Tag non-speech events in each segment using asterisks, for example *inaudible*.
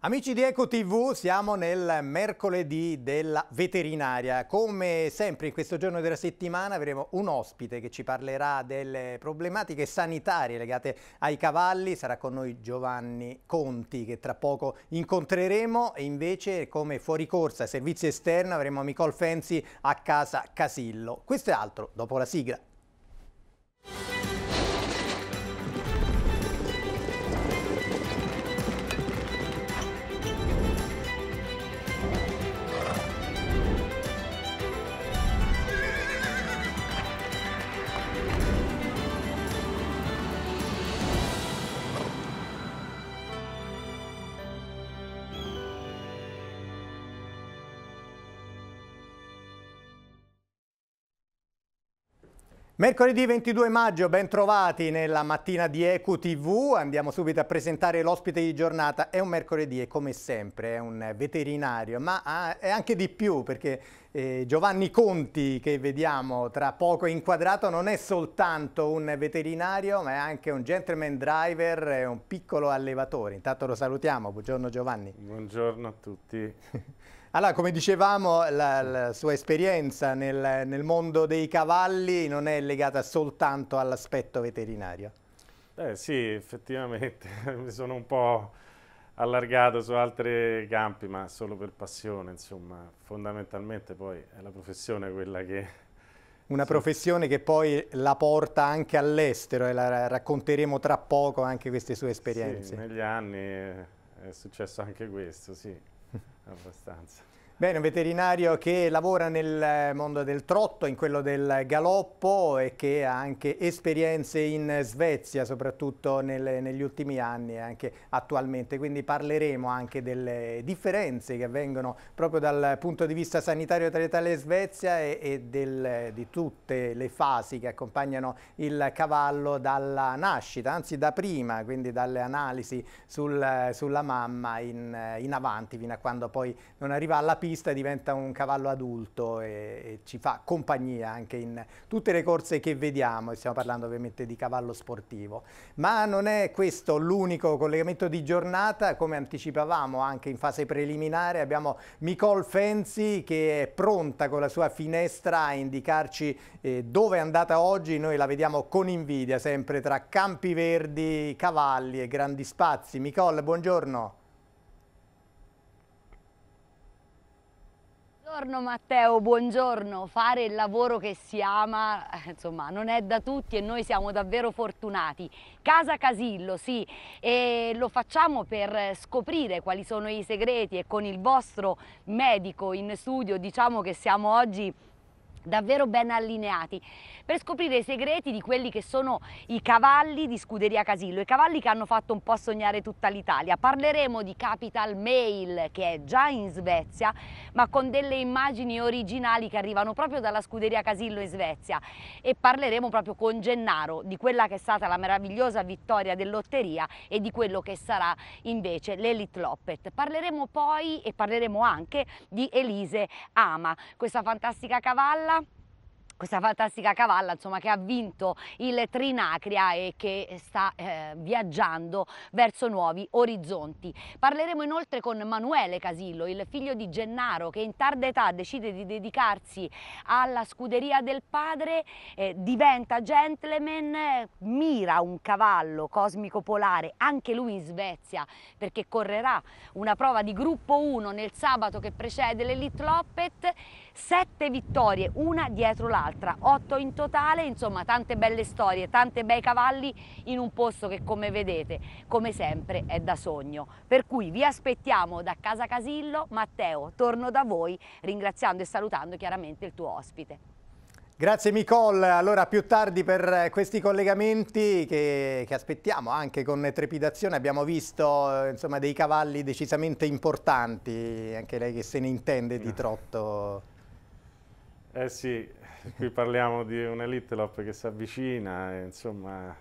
Amici di EcoTV, siamo nel mercoledì della veterinaria. Come sempre in questo giorno della settimana avremo un ospite che ci parlerà delle problematiche sanitarie legate ai cavalli. Sarà con noi Giovanni Conti che tra poco incontreremo e invece come fuoricorsa e servizio esterno avremo Nicole Fenzi a casa Casillo. Questo è altro dopo la sigla. Mercoledì 22 maggio, ben trovati nella mattina di EcoTV, andiamo subito a presentare l'ospite di giornata, è un mercoledì e come sempre è un veterinario, ma ah, è anche di più perché eh, Giovanni Conti che vediamo tra poco inquadrato non è soltanto un veterinario ma è anche un gentleman driver e un piccolo allevatore, intanto lo salutiamo, buongiorno Giovanni. Buongiorno a tutti. *laughs* Allora, come dicevamo, la, la sua esperienza nel, nel, mondo dei cavalli non è legata soltanto all'aspetto veterinario. Beh, sì, effettivamente, *laughs* mi sono un po' allargato su altri campi, ma solo per passione, insomma. Fondamentalmente poi è la professione quella che... Una sì. professione che poi la porta anche all'estero e la racconteremo tra poco anche queste sue esperienze. Sì, negli anni è successo anche questo, sì abbastanza. Bene, un veterinario che lavora nel eh, mondo del trotto, in quello del galoppo e che ha anche esperienze in Svezia, soprattutto nel, negli ultimi anni e anche attualmente. Quindi parleremo anche delle differenze che avvengono proprio dal punto di vista sanitario tra Italia e Svezia e, e del, di tutte le fasi che accompagnano il cavallo dalla nascita, anzi da prima, quindi dalle analisi sul, sulla mamma in, eh, in avanti, fino a quando poi non arriva alla piccola pista diventa un cavallo adulto e, e, ci fa compagnia anche in tutte le corse che vediamo, e stiamo parlando ovviamente di cavallo sportivo. Ma non è questo l'unico collegamento di giornata, come anticipavamo anche in fase preliminare abbiamo Nicole Fenzi che è pronta con la sua finestra a indicarci eh, dove è andata oggi, noi la vediamo con invidia sempre tra campi verdi, cavalli e grandi spazi. Nicole, buongiorno. Buongiorno Matteo, buongiorno. Fare il lavoro che si ama, eh, insomma, non è da tutti e noi siamo davvero fortunati. Casa Casillo, sì, e lo facciamo per scoprire quali sono i segreti e con il vostro medico in studio diciamo che siamo oggi davvero ben allineati per scoprire i segreti di quelli che sono i cavalli di Scuderia Casillo, i cavalli che hanno fatto un po' sognare tutta l'Italia. Parleremo di Capital Mail che è già in Svezia ma con delle immagini originali che arrivano proprio dalla Scuderia Casillo in Svezia e parleremo proprio con Gennaro di quella che è stata la meravigliosa vittoria dell'Otteria e di quello che sarà invece l'Elite Loppet. Parleremo poi e parleremo anche di Elise Ama, questa fantastica cavalla questa fantastica cavalla insomma, che ha vinto il Trinacria e che sta eh, viaggiando verso nuovi orizzonti. Parleremo inoltre con Manuele Casillo, il figlio di Gennaro che in tarda età decide di dedicarsi alla scuderia del padre, eh, diventa gentleman, mira un cavallo cosmico polare anche lui in Svezia perché correrà una prova di gruppo 1 nel sabato che precede l'Elite Loppet sette vittorie, una dietro l'altra, otto in totale, insomma tante belle storie, tanti bei cavalli in un posto che come vedete, come sempre, è da sogno. Per cui vi aspettiamo da Casa Casillo, Matteo, torno da voi ringraziando e salutando chiaramente il tuo ospite. Grazie Nicole, allora più tardi per eh, questi collegamenti che, che aspettiamo anche con trepidazione, abbiamo visto eh, insomma, dei cavalli decisamente importanti, anche lei che se ne intende di *laughs* trotto. Eh sì, qui parliamo di un Elite Lop che si avvicina, eh, insomma...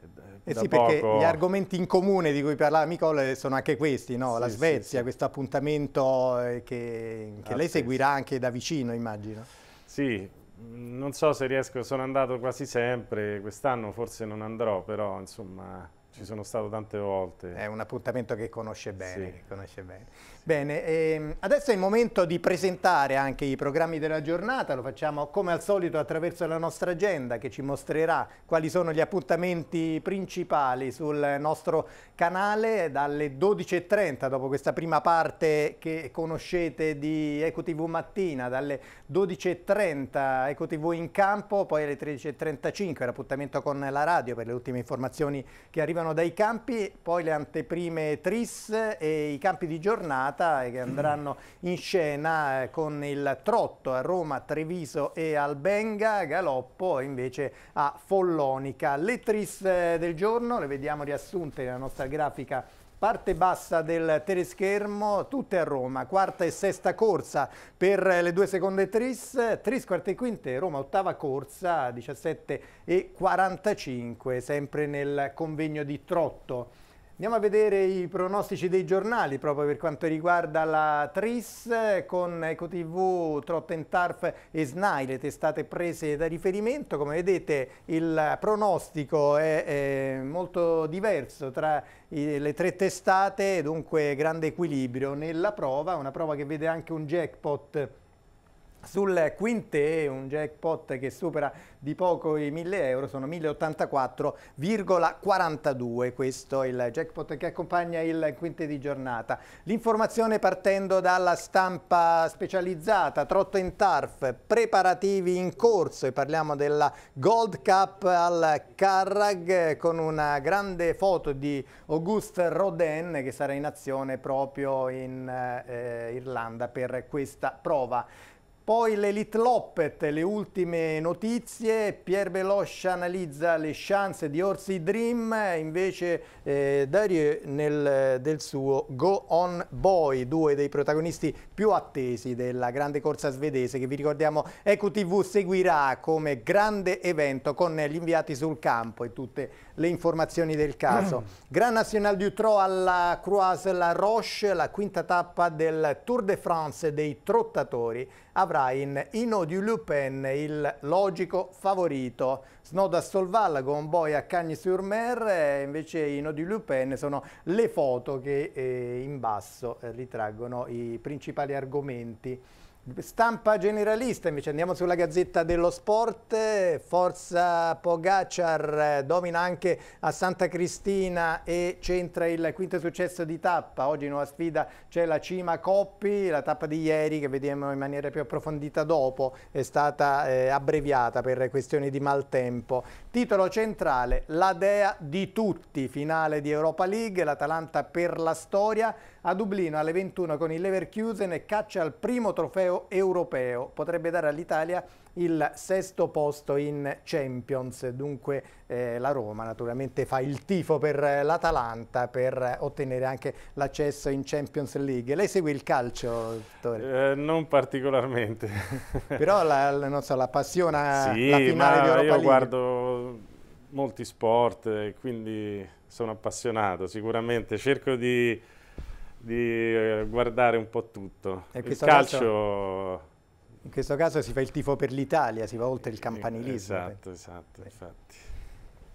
Eh, eh sì, poco... perché gli argomenti in comune di cui parlava Nicole sono anche questi, no? sì, la Svezia, sì, questo appuntamento eh, che, che ah, lei seguirà anche da vicino, immagino. Sì, mm, non so se riesco, sono andato quasi sempre, quest'anno forse non andrò, però insomma ci sono stato tante volte. È un appuntamento che conosce bene. Che conosce bene. Bene, ehm, adesso è il momento di presentare anche i programmi della giornata, lo facciamo come al solito attraverso la nostra agenda che ci mostrerà quali sono gli appuntamenti principali sul nostro canale dalle 12.30 dopo questa prima parte che conoscete di EcoTV Mattina, dalle 12.30 EcoTV in campo, poi alle 13.35 l'appuntamento con la radio per le ultime informazioni che arrivano dai campi, poi le anteprime TRIS e i campi di giornata giornata e che andranno in scena eh, con il Trotto a Roma, Treviso e Albenga, Galoppo invece a Follonica. Le tris eh, del giorno le vediamo riassunte nella nostra grafica Parte bassa del teleschermo, tutte a Roma, quarta e sesta corsa per eh, le due seconde tris, tris quarta e quinte, Roma ottava corsa, 17 e 45, sempre nel convegno di Trotto. Andiamo a vedere i pronostici dei giornali proprio per quanto riguarda la Tris con EcoTV, Trotten Tarf e SNAI, le testate prese da riferimento. Come vedete il pronostico è, è molto diverso tra i, le tre testate, dunque grande equilibrio nella prova, una prova che vede anche un jackpot sul quinte un jackpot che supera di poco i 1000 euro sono 1084,42. Questo è il jackpot che accompagna il quinte di giornata. L'informazione partendo dalla stampa specializzata, Trotto in Tarf, preparativi in corso e parliamo della Gold Cup al Carrag con una grande foto di Auguste Rodin che sarà in azione proprio in eh, Irlanda per questa prova. Poi l'Elite Loppet, le ultime notizie, Pierre Beloscia analizza le chance di Orsi Dream, invece eh, Darie nel, del suo Go On Boy, due dei protagonisti più attesi della grande corsa svedese che vi ricordiamo EQTV seguirà come grande evento con gli inviati sul campo e tutte le informazioni del caso. Mm. *clears throat* Gran National du Trot alla Croise La Roche, la quinta tappa del Tour de France dei trottatori avrà Bahrain, Ino di Lupin, il logico favorito. Snoda a Solvalla, Gomboia a Cagnes-sur-Mer, invece Ino di Lupin sono le foto che eh, in basso eh, ritraggono i principali argomenti Stampa generalista, invece andiamo sulla Gazzetta dello Sport, Forza Pogacar eh, domina anche a Santa Cristina e centra il quinto successo di tappa, oggi nuova sfida c'è la Cima Coppi, la tappa di ieri che vediamo in maniera più approfondita dopo è stata eh, abbreviata per questioni di maltempo. Titolo centrale, la dea di tutti, finale di Europa League, l'Atalanta per la storia, a Dublino alle 21 con il Leverkusen e caccia al primo trofeo europeo. Potrebbe dare all'Italia il sesto posto in Champions. Dunque eh, la Roma naturalmente fa il tifo per l'Atalanta per ottenere anche l'accesso in Champions League. Lei segue il calcio, eh, non particolarmente. *laughs* Però la, la, so, la passiona sì, la finale di Europa io League. guardo molti sport, eh, quindi sono appassionato sicuramente. Cerco di di eh, guardare un po' tutto. Il calcio... Caso, in questo caso si fa il tifo per l'Italia, si va oltre il campanilismo. Esatto, esatto, Beh. infatti.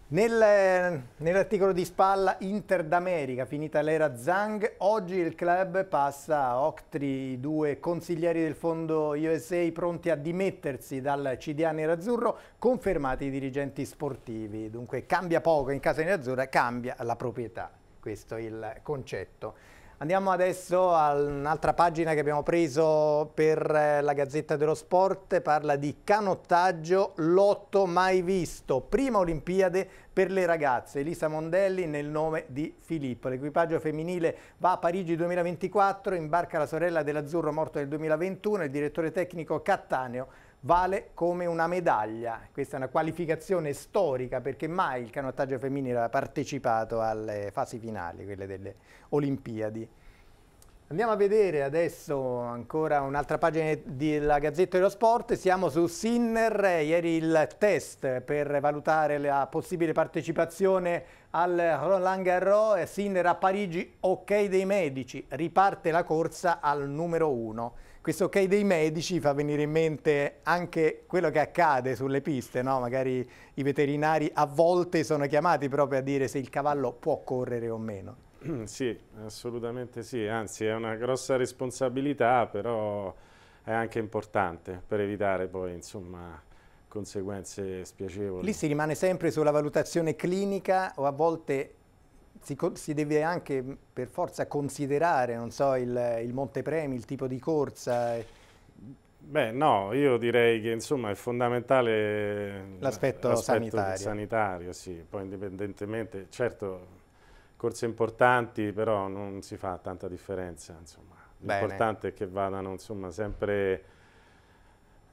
Nel, nell'articolo di spalla Inter d'America, finita l'era Zhang, oggi il club passa a Octri, due consiglieri del fondo USA pronti a dimettersi dal CDA nerazzurro, confermati i dirigenti sportivi. Dunque cambia poco in casa nerazzurra, cambia la proprietà. Questo è il concetto. Andiamo adesso a un'altra pagina che abbiamo preso per eh, la Gazzetta dello Sport, parla di canottaggio, lotto mai visto, prima Olimpiade per le ragazze, Elisa Mondelli nel nome di Filippo. L'equipaggio femminile va a Parigi 2024, imbarca la sorella dell'Azzurro morto nel 2021, il direttore tecnico Cattaneo vale come una medaglia. Questa è una qualificazione storica perché mai il canottaggio femminile ha partecipato alle fasi finali, quelle delle Olimpiadi. Andiamo a vedere adesso ancora un'altra pagina della Gazzetta dello Sport, siamo su Sinner, ieri il test per valutare la possibile partecipazione al Roland Garros, Sinner a Parigi, ok dei medici, riparte la corsa al numero uno questo ok dei medici fa venire in mente anche quello che accade sulle piste, no? magari i veterinari a volte sono chiamati proprio a dire se il cavallo può correre o meno. *clears throat* Sì, assolutamente sì, anzi è una grossa responsabilità, però è anche importante per evitare poi insomma, conseguenze spiacevoli. Lì si rimane sempre sulla valutazione clinica o a volte si, si, deve anche mm, per forza considerare, non so, il, il montepremi, il tipo di corsa? Eh. Beh no, io direi che insomma è fondamentale eh, l'aspetto sanitario. sanitario sì. poi indipendentemente, certo corse importanti però non si fa tanta differenza, l'importante è che vadano insomma, sempre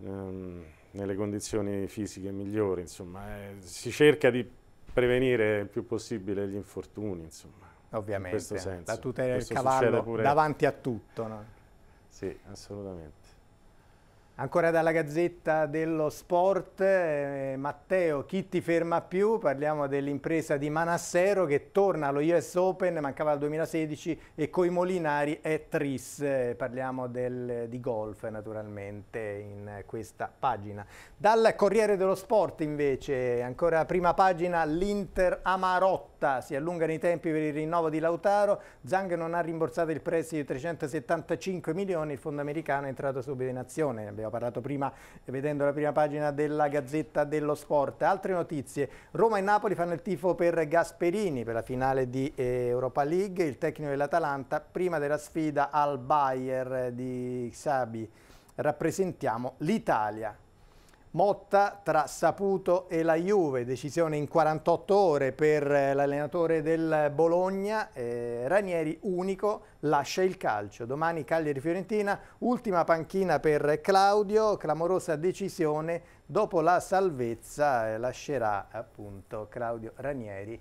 ehm, nelle condizioni fisiche migliori, insomma. Eh, si cerca di prevenire il più possibile gli infortuni, insomma. Ovviamente, in questo senso. la tutela del cavallo davanti a tutto. No? Sì, assolutamente. Ancora dalla Gazzetta dello Sport, eh, Matteo, chi ti ferma più? Parliamo dell'impresa di Manassero che torna allo US Open, mancava il 2016 e coi Molinari è Tris. Eh, parliamo del, di golf naturalmente in questa pagina. Dal Corriere dello Sport invece, ancora prima pagina, l'Inter Amarotta, si allungano i tempi per il rinnovo di Lautaro, Zang non ha rimborsato il prezzo di 375 milioni, il fondo americano è entrato subito in azione abbiamo parlato prima vedendo la prima pagina della Gazzetta dello Sport. Altre notizie, Roma e Napoli fanno il tifo per Gasperini per la finale di eh, Europa League, il tecnico dell'Atalanta prima della sfida al Bayer di Xabi. Rappresentiamo l'Italia Motta tra Saputo e la Juve, decisione in 48 ore per eh, l'allenatore del Bologna, eh, Ranieri unico lascia il calcio. Domani Cagliari-Fiorentina, ultima panchina per Claudio, clamorosa decisione, dopo la salvezza eh, lascerà appunto Claudio Ranieri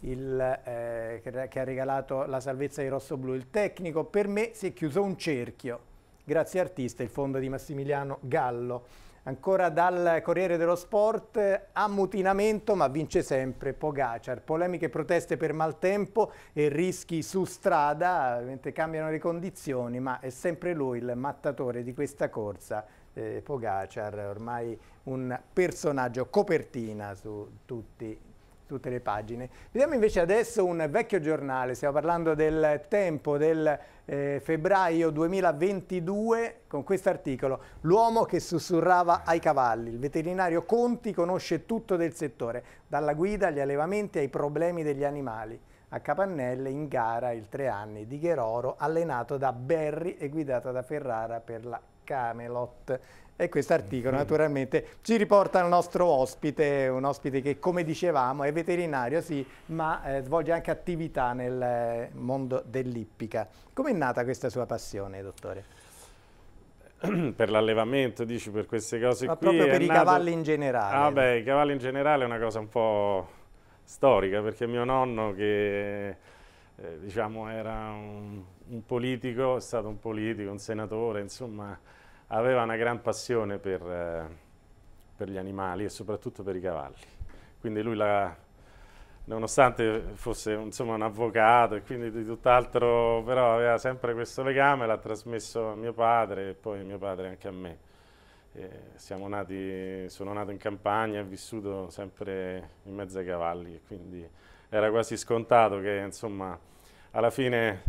il, eh, che ha regalato la salvezza ai rossoblù. Il tecnico per me si è chiuso un cerchio, grazie artista, il fondo di Massimiliano Gallo. Ancora dal Corriere dello Sport, ammutinamento ma vince sempre Pogacar, polemiche e proteste per maltempo e rischi su strada, ovviamente cambiano le condizioni ma è sempre lui il mattatore di questa corsa, eh, Pogacar ormai un personaggio copertina su tutti tutte le pagine. Vediamo invece adesso un vecchio giornale, stiamo parlando del tempo del eh, febbraio 2022 con questo articolo. L'uomo che sussurrava ai cavalli, il veterinario Conti conosce tutto del settore, dalla guida agli allevamenti ai problemi degli animali. A Capannelle in gara il tre anni di Gheroro allenato da Berri e guidato da Ferrara per la Camelot. E questo articolo naturalmente ci riporta al nostro ospite, un ospite che come dicevamo è veterinario sì, ma eh, svolge anche attività nel eh, mondo dell'ippica. Come è nata questa sua passione, dottore? *clears throat* Per l'allevamento, dici, per queste cose ma qui? proprio per i nato... cavalli in generale. Ah beh, i cavalli in generale è una cosa un po' storica, perché mio nonno che... Eh, diciamo era un, un politico, è stato un politico, un senatore, insomma aveva una gran passione per, eh, per gli animali e soprattutto per i cavalli. Quindi lui, la, nonostante fosse insomma, un avvocato e quindi di tutt'altro, però aveva sempre questo legame, l'ha trasmesso a mio padre e poi mio padre anche a me. Nati, sono nato in campagna, ho vissuto sempre in mezzo ai cavalli, quindi era quasi scontato che insomma alla fine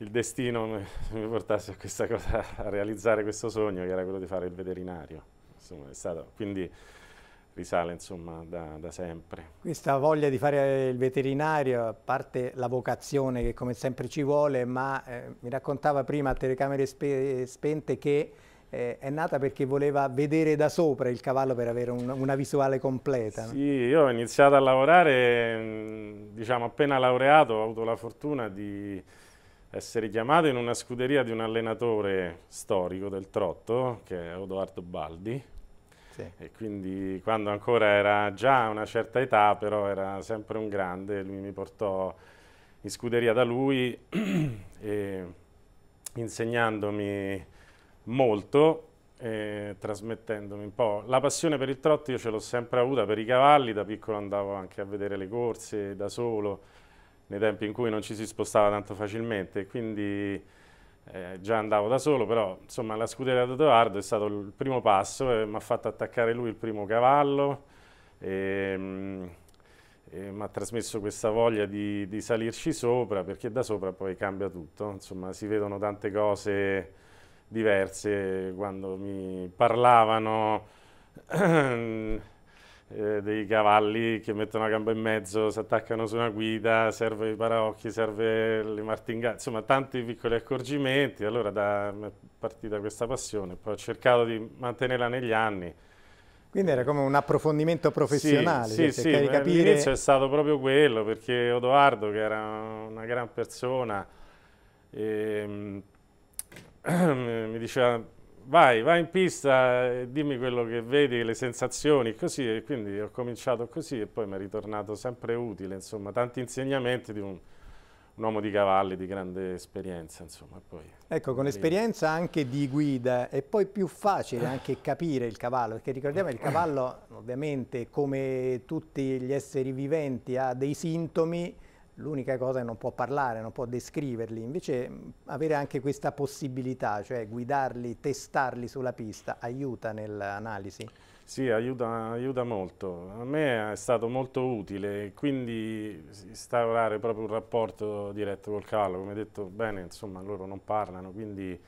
il destino mi portasse a questa cosa, a realizzare questo sogno che era quello di fare il veterinario. Insomma, stato, quindi risale insomma, da, da, sempre. Questa voglia di fare il veterinario, a parte la vocazione che come sempre ci vuole, ma eh, mi raccontava prima a telecamere spe spente che eh, è nata perché voleva vedere da sopra il cavallo per avere un, una visuale completa. Sì, io ho iniziato a lavorare, mm, diciamo appena laureato, ho avuto la fortuna di essere chiamato in una scuderia di un allenatore storico del Trotto, che è Edoardo Baldi, sì. e quindi quando ancora era già a una certa età, però era sempre un grande, lui mi portò in scuderia da lui, *clears throat* insegnandomi molto, e trasmettendomi un po'. La passione per il trotto io ce l'ho sempre avuta, per i cavalli, da piccolo andavo anche a vedere le corse da solo, nei tempi in cui non ci si spostava tanto facilmente, quindi eh, già andavo da solo, però insomma la scuderia di Edoardo è stato il primo passo, eh, mi ha fatto attaccare lui il primo cavallo, e, mm, e mi ha trasmesso questa voglia di, di, salirci sopra, perché da sopra poi cambia tutto, insomma si vedono tante cose diverse quando mi parlavano... *clears throat* Mm, eh, dei cavalli che mettono la gamba in mezzo, si attaccano su una guida, serve i paraocchi, serve le martingale, insomma tanti piccoli accorgimenti, allora da, è partita questa passione, poi ho cercato di mantenerla negli anni. Quindi era come un approfondimento professionale. Sì, cioè, sì, sì. Capire... l'inizio è stato proprio quello, perché Odoardo, che era una gran persona, e, ehm, *clears throat* mi diceva vai, vai in pista, dimmi quello che vedi, le sensazioni, così. E quindi ho cominciato così e poi mi è ritornato sempre utile, insomma, tanti insegnamenti di un, un uomo di cavalli di grande esperienza, insomma. Poi, ecco, con esperienza anche di guida è poi più facile ah. anche capire il cavallo, perché ricordiamo che il *coughs* cavallo, ovviamente, come tutti gli esseri viventi, ha dei sintomi, l'unica cosa è non può parlare, non può descriverli, invece avere anche questa possibilità, cioè guidarli, testarli sulla pista, aiuta nell'analisi? Sì, aiuta, aiuta, molto. A me è stato molto utile, quindi instaurare proprio un rapporto diretto col cavallo, come detto bene, insomma loro non parlano, quindi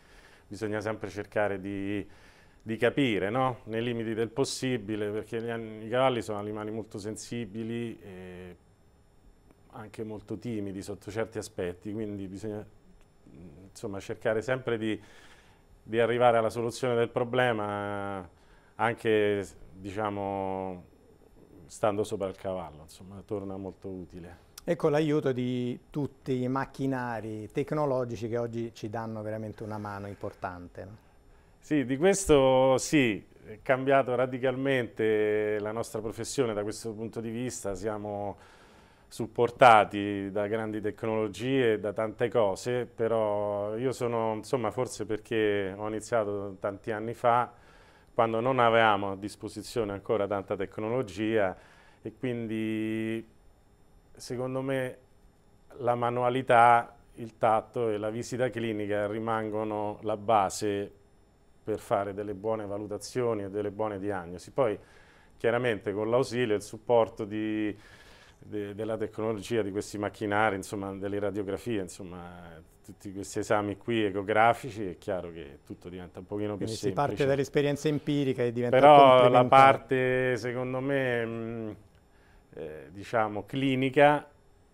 bisogna sempre cercare di, di capire, no? nei limiti del possibile, perché gli, i cavalli sono animali molto sensibili, anche molto timidi sotto certi aspetti, quindi bisogna insomma, cercare sempre di, di, arrivare alla soluzione del problema anche diciamo, stando sopra il cavallo, insomma, torna molto utile. E con l'aiuto di tutti i macchinari tecnologici che oggi ci danno veramente una mano importante. No? Sì, di questo sì, è cambiato radicalmente la nostra professione da questo punto di vista, siamo supportati da grandi tecnologie, da tante cose, però io sono, insomma, forse perché ho iniziato tanti anni fa, quando non avevamo a disposizione ancora tanta tecnologia e quindi secondo me la manualità, il tatto e la visita clinica rimangono la base per fare delle buone valutazioni e delle buone diagnosi. Poi chiaramente con l'ausilio e il supporto di de, della tecnologia, di questi macchinari, insomma, delle radiografie, insomma, tutti questi esami qui ecografici, è chiaro che tutto diventa un pochino più si semplice. si parte dall'esperienza empirica e diventa Però la parte, secondo me, mh, mm, eh, diciamo, clinica,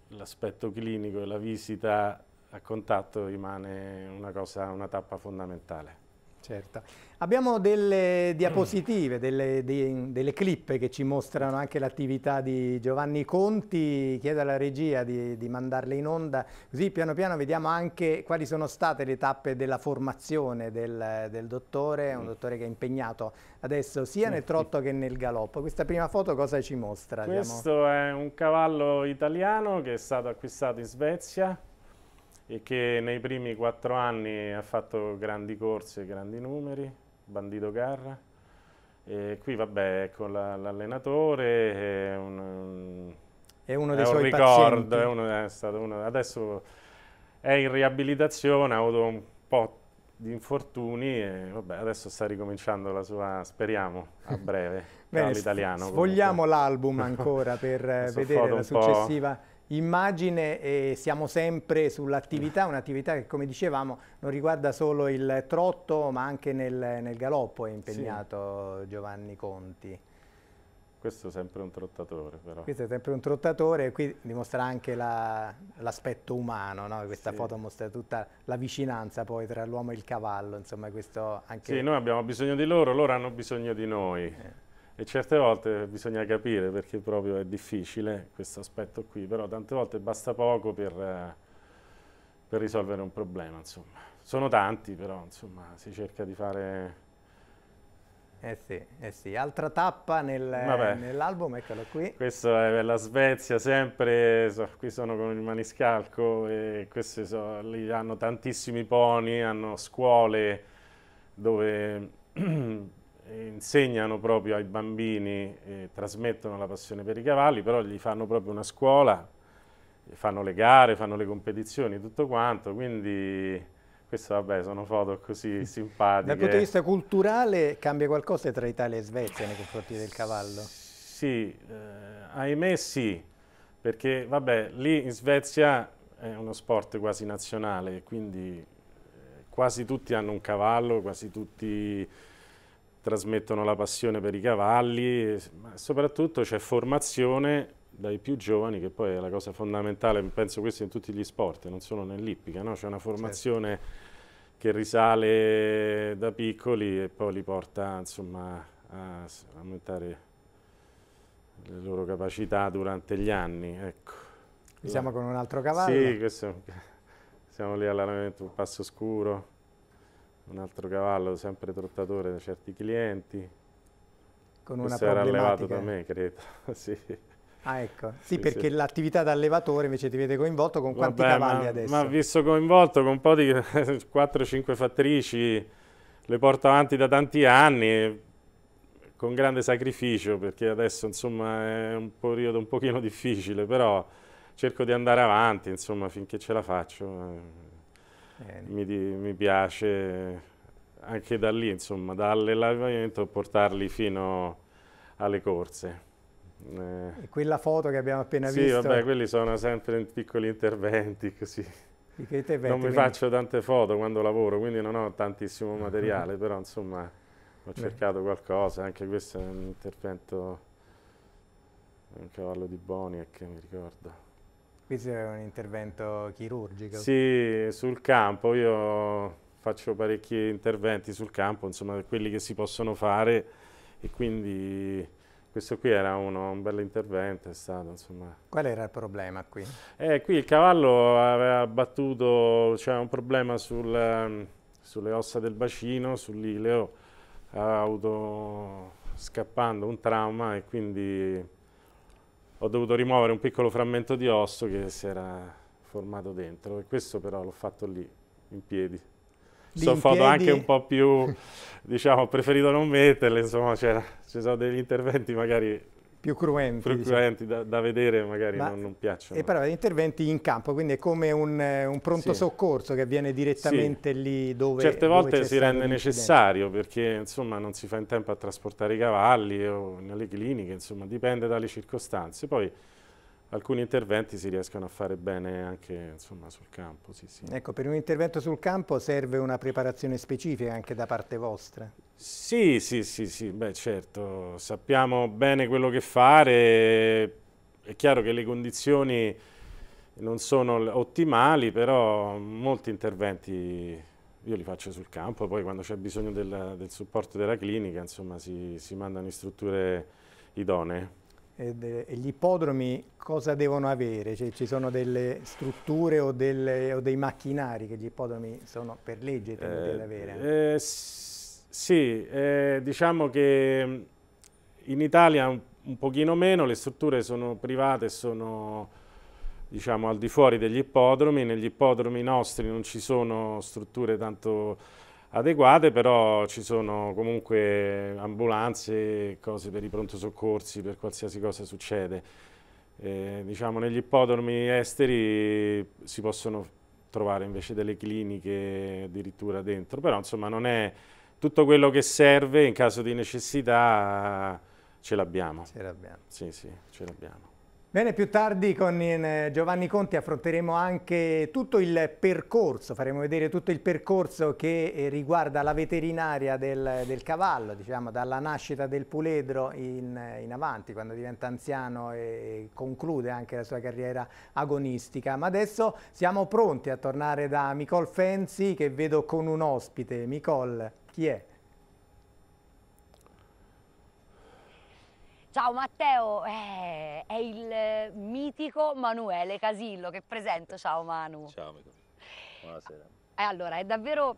l'aspetto clinico e la visita a contatto rimane una, cosa, una tappa fondamentale. Certo. Abbiamo delle diapositive, mm. delle, de, delle clip che ci mostrano anche l'attività di Giovanni Conti, chiedo alla regia di, di, mandarle in onda, così piano piano vediamo anche quali sono state le tappe della formazione del, del dottore, un mm. dottore che è impegnato adesso sia mm, nel trotto che nel galoppo. Questa prima foto cosa ci mostra? Questo Andiamo... è un cavallo italiano che è stato acquistato in Svezia e che nei primi quattro anni ha fatto grandi corse, grandi numeri, bandito garra. E qui vabbè, ecco l'allenatore, è, un, è uno dei è suoi ricordo, è uno, è stato uno, adesso è in riabilitazione, ha avuto un po' di infortuni e vabbè, adesso sta ricominciando la sua, speriamo, a breve, *laughs* Bene, Vogliamo l'album ancora per *laughs* vedere la successiva immagine e siamo sempre sull'attività, un'attività che come dicevamo non riguarda solo il trotto ma anche nel, nel galoppo è impegnato sì. Giovanni Conti. Questo è sempre un trottatore però. Questo è sempre un trottatore e qui dimostra anche l'aspetto la, umano, no? questa sì. foto mostra tutta la vicinanza poi tra l'uomo e il cavallo, insomma questo anche... Sì, noi abbiamo bisogno di loro, loro hanno bisogno di noi. Eh e certe volte bisogna capire perché proprio è difficile questo aspetto qui, però tante volte basta poco per, eh, per risolvere un problema, insomma. Sono tanti, però, insomma, si cerca di fare... Eh sì, eh sì, altra tappa nel, nell'album, eccolo qui. Questa è la Svezia, sempre, so, qui sono con il maniscalco e questi so, hanno tantissimi pony, hanno scuole dove *clears throat* insegnano proprio ai bambini, eh, trasmettono la passione per i cavalli, però gli fanno proprio una scuola, fanno le gare, fanno le competizioni, tutto quanto, quindi queste vabbè sono foto così *laughs* simpatiche. Dal punto di vista culturale cambia qualcosa tra Italia e Svezia nei confronti del cavallo? Sì, eh, ahimè sì, perché vabbè lì in Svezia è uno sport quasi nazionale, quindi eh, quasi tutti hanno un cavallo, quasi tutti trasmettono la passione per i cavalli, ma soprattutto c'è formazione dai più giovani, che poi è la cosa fondamentale, penso questo in tutti gli sport, non solo nell'ippica, no? c'è una formazione certo. che risale da piccoli e poi li porta insomma, a aumentare le loro capacità durante gli anni. Ecco. Siamo con un altro cavallo? Sì, questo, siamo lì all'allenamento, un passo scuro un altro cavallo sempre trottatore da certi clienti. Con una Questo era allevato da me, credo. *laughs* sì. Ah, ecco. Sì, sì perché sì. l'attività da allevatore invece ti vede coinvolto con quanti Vabbè, cavalli ma, adesso? Ma visto coinvolto con un po' di 4-5 *laughs* fattrici, le porto avanti da tanti anni, con grande sacrificio, perché adesso insomma è un periodo un pochino difficile, però cerco di andare avanti, insomma, finché ce la faccio. Eh mi, mi, piace eh, anche da lì, insomma, dall'allevamento portarli fino alle corse. Eh. Quella foto che abbiamo appena sì, visto. Sì, vabbè, quelli sono sempre in piccoli interventi così. Interventi, non mi faccio tante foto quando lavoro, quindi non ho tantissimo materiale, *laughs* però insomma ho cercato Beh. qualcosa, anche questo è un intervento, un cavallo di Boniac, mi ricordo. Qui c'è un intervento chirurgico. Sì, sul campo. Io faccio parecchi interventi sul campo, insomma, quelli che si possono fare e quindi questo qui era uno, un bel intervento, è stato, insomma. Qual era il problema qui? Eh, qui il cavallo aveva battuto, c'era cioè, un problema sul, sulle ossa del bacino, sull'ileo, ha avuto scappando un trauma e quindi ho dovuto rimuovere un piccolo frammento di osso che si era formato dentro e questo però l'ho fatto lì, in piedi. Sono foto anche un po' più, *laughs* diciamo, ho preferito non metterle, insomma, ci sono degli interventi magari più cruenti, più diciamo. cruenti da, da, vedere magari Ma, non, non, piacciono. E però interventi in campo, quindi è come un, eh, un pronto sì. soccorso che viene direttamente sì. lì dove Certe volte si rende necessario perché insomma non si fa in tempo a trasportare i cavalli o nelle cliniche, insomma dipende dalle circostanze. Poi alcuni interventi si riescono a fare bene anche insomma, sul campo. Sì, sì. Ecco, per un intervento sul campo serve una preparazione specifica anche da parte vostra? Sì, sì, sì, sì, beh certo, sappiamo bene quello che fare, è chiaro che le condizioni non sono ottimali, però molti interventi io li faccio sul campo, poi quando c'è bisogno del, del, supporto della clinica insomma, si, si, mandano in strutture idonee. e gli ippodromi cosa devono avere? Cioè, ci sono delle strutture o, delle, o, dei macchinari che gli ippodromi sono per legge tenuti eh, ad avere? Eh, sì sì, eh, diciamo che mm, in Italia un, un pochino meno, le strutture sono private, sono diciamo, al di fuori degli ippodromi, negli ippodromi nostri non ci sono strutture tanto adeguate, però ci sono comunque ambulanze, cose per i pronto soccorsi, per qualsiasi cosa succede. Eh, diciamo, negli ippodromi esteri si possono trovare invece delle cliniche addirittura dentro, però insomma non è tutto quello che serve in caso di necessità ce l'abbiamo. Ce l'abbiamo. Sì, sì, ce l'abbiamo. Bene, più tardi con eh, Giovanni Conti affronteremo anche tutto il percorso, faremo vedere tutto il percorso che eh, riguarda la veterinaria del, del cavallo, diciamo dalla nascita del puledro in, eh, in, avanti, quando diventa anziano e conclude anche la sua carriera agonistica. Ma adesso siamo pronti a tornare da Micol Fenzi che vedo con un ospite. Micol chi è? Ciao Matteo, eh, è il eh, mitico Manuele Casillo che presento, ciao Manu. Ciao amico, buonasera. Eh, allora, è davvero,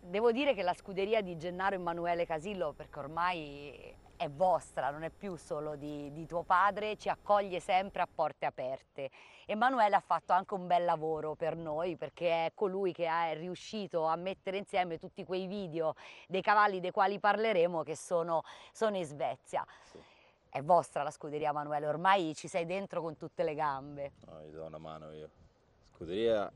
devo dire che la scuderia di Gennaro Emanuele Casillo, perché ormai è vostra, non è più solo di, di, tuo padre, ci accoglie sempre a porte aperte. Emanuele ha fatto anche un bel lavoro per noi perché è colui che è riuscito a mettere insieme tutti quei video dei cavalli dei quali parleremo che sono, sono in Svezia. È vostra la scuderia Emanuele, ormai ci sei dentro con tutte le gambe. No, gli do una mano io. Scuderia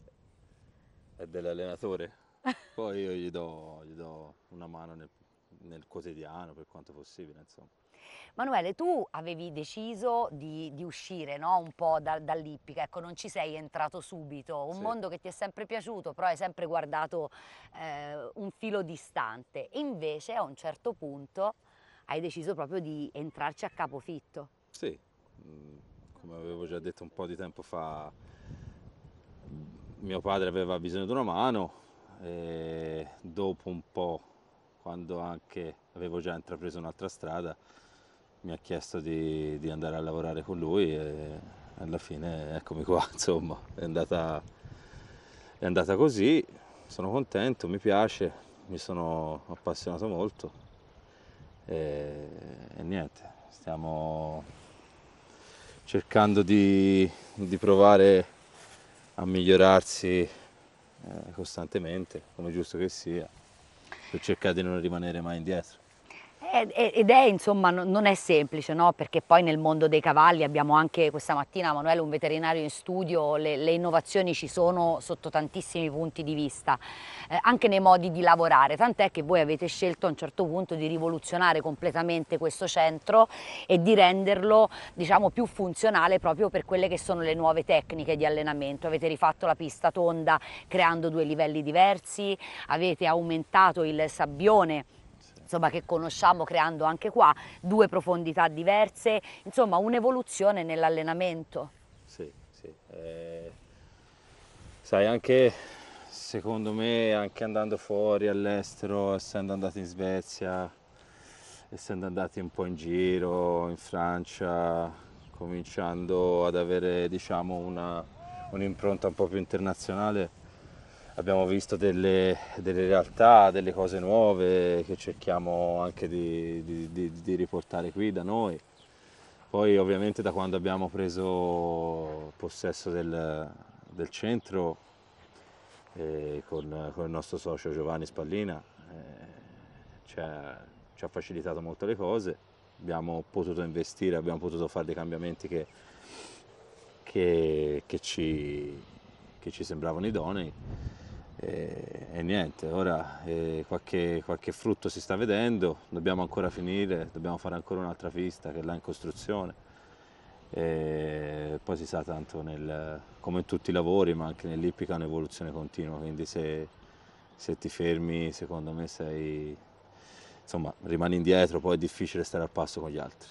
è dell'allenatore, *laughs* poi io gli do, gli do una mano nel nel quotidiano per quanto possibile. Insomma. Manuele, tu avevi deciso di, di uscire no? un po' da, dall'ippica, ecco, non ci sei entrato subito, un sì. mondo che ti è sempre piaciuto, però hai sempre guardato eh, un filo distante. invece a un certo punto hai deciso proprio di entrarci a capofitto. Sì, mm, come avevo già detto un po' di tempo fa, mio padre aveva bisogno di una mano e dopo un po' quando anche avevo già intrapreso un'altra strada, mi ha chiesto di, di andare a lavorare con lui e alla fine eccomi qua, *laughs* insomma, è andata, è andata così, sono contento, mi piace, mi sono appassionato molto e, e niente, stiamo cercando di, di provare a migliorarsi eh, costantemente, come giusto che sia per cercare di non rimanere mai indietro. Ed è insomma non è semplice no? perché poi nel mondo dei cavalli abbiamo anche questa mattina Manuele un veterinario in studio, le, le innovazioni ci sono sotto tantissimi punti di vista, eh, anche nei modi di lavorare, tant'è che voi avete scelto a un certo punto di rivoluzionare completamente questo centro e di renderlo diciamo più funzionale proprio per quelle che sono le nuove tecniche di allenamento, avete rifatto la pista tonda creando due livelli diversi, avete aumentato il sabbione insomma, che conosciamo creando anche qua due profondità diverse, insomma un'evoluzione nell'allenamento. Sì, sì. Eh, sai, anche secondo me, anche andando fuori all'estero, essendo andati in Svezia, essendo andati un po' in giro, in Francia, cominciando ad avere diciamo, un'impronta un po' più internazionale, abbiamo visto delle, delle, realtà, delle cose nuove che cerchiamo anche di, di, di, di, riportare qui da noi. Poi ovviamente da quando abbiamo preso possesso del, del centro eh, con, con, il nostro socio Giovanni Spallina eh, ci, ha, facilitato molto le cose, abbiamo potuto investire, abbiamo potuto fare dei cambiamenti che, che, che, ci, che ci sembravano idonei e, eh, e niente, ora eh, qualche, qualche, frutto si sta vedendo, dobbiamo ancora finire, dobbiamo fare ancora un'altra pista che è là in costruzione. E eh, poi si sa tanto nel, come in tutti i lavori, ma anche nell'ippica è un'evoluzione continua, quindi se, se ti fermi secondo me sei, insomma, rimani indietro, poi è difficile stare al passo con gli altri.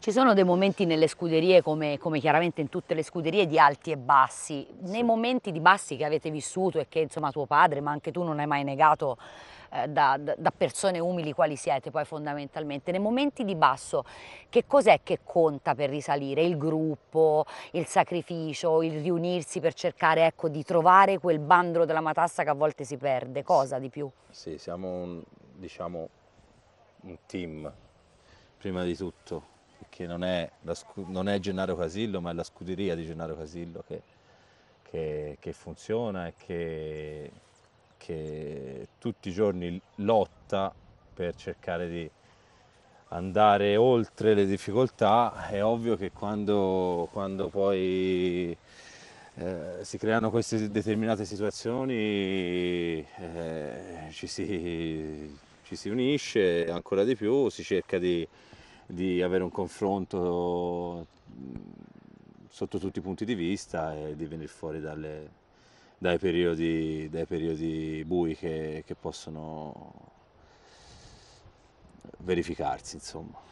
Ci sono dei momenti nelle scuderie, come, come chiaramente in tutte le scuderie, di alti e bassi. Sì. Nei momenti di bassi che avete vissuto e che insomma tuo padre, ma anche tu non hai mai negato eh, da, da, persone umili quali siete poi fondamentalmente, nei momenti di basso che cos'è che conta per risalire? Il gruppo, il sacrificio, il riunirsi per cercare ecco, di trovare quel bandro della matassa che a volte si perde, cosa di più? Sì, siamo un, diciamo un team, prima di tutto, perché non è, scu- non è Gennaro Casillo, ma è la scuderia di Gennaro Casillo che, che, che funziona e che, che tutti i giorni lotta per cercare di andare oltre le difficoltà, è ovvio che quando, quando poi eh, si creano queste determinate situazioni eh, ci si ci si unisce ancora di più, si cerca di, di avere un confronto mm, sotto tutti i punti di vista e di venire fuori dalle, dai, periodi, dai, periodi, bui che, che possono verificarsi. Insomma.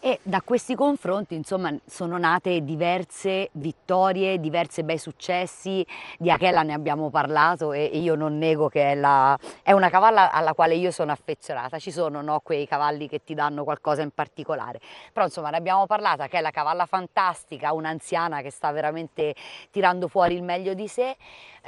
E da questi confronti insomma, sono nate diverse vittorie, diversi bei successi, di Achella ne abbiamo parlato e io non nego che è, la, è una cavalla alla quale io sono affezionata, ci sono no, quei cavalli che ti danno qualcosa in particolare, però insomma ne abbiamo parlato, Achella è la cavalla fantastica, un'anziana che sta veramente tirando fuori il meglio di sé,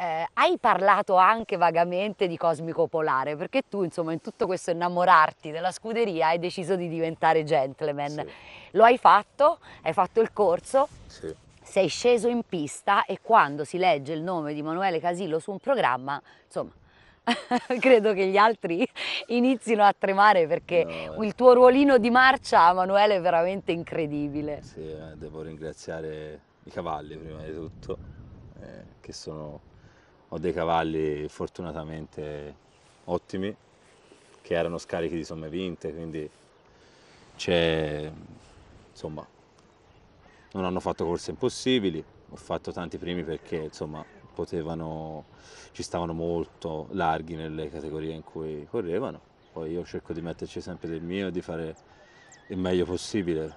eh, hai parlato anche vagamente di Cosmico Polare, perché tu insomma in tutto questo innamorarti della scuderia hai deciso di diventare gentleman. Sì. Lo hai fatto, hai fatto il corso. Sì. Sei sceso in pista e quando si legge il nome di Manuele Casillo su un programma, insomma, *laughs* credo che gli altri inizino a tremare perché no, eh. il tuo ruolino di marcia, Manuele, è veramente incredibile. Sì, eh, devo ringraziare i cavalli prima di tutto, eh, che sono ho dei cavalli fortunatamente ottimi che erano scarichi di somme vinte, quindi c'è insomma non hanno fatto corse impossibili, ho fatto tanti primi perché insomma potevano ci stavano molto larghi nelle categorie in cui correvano. Poi io cerco di metterci sempre del mio e di fare il meglio possibile.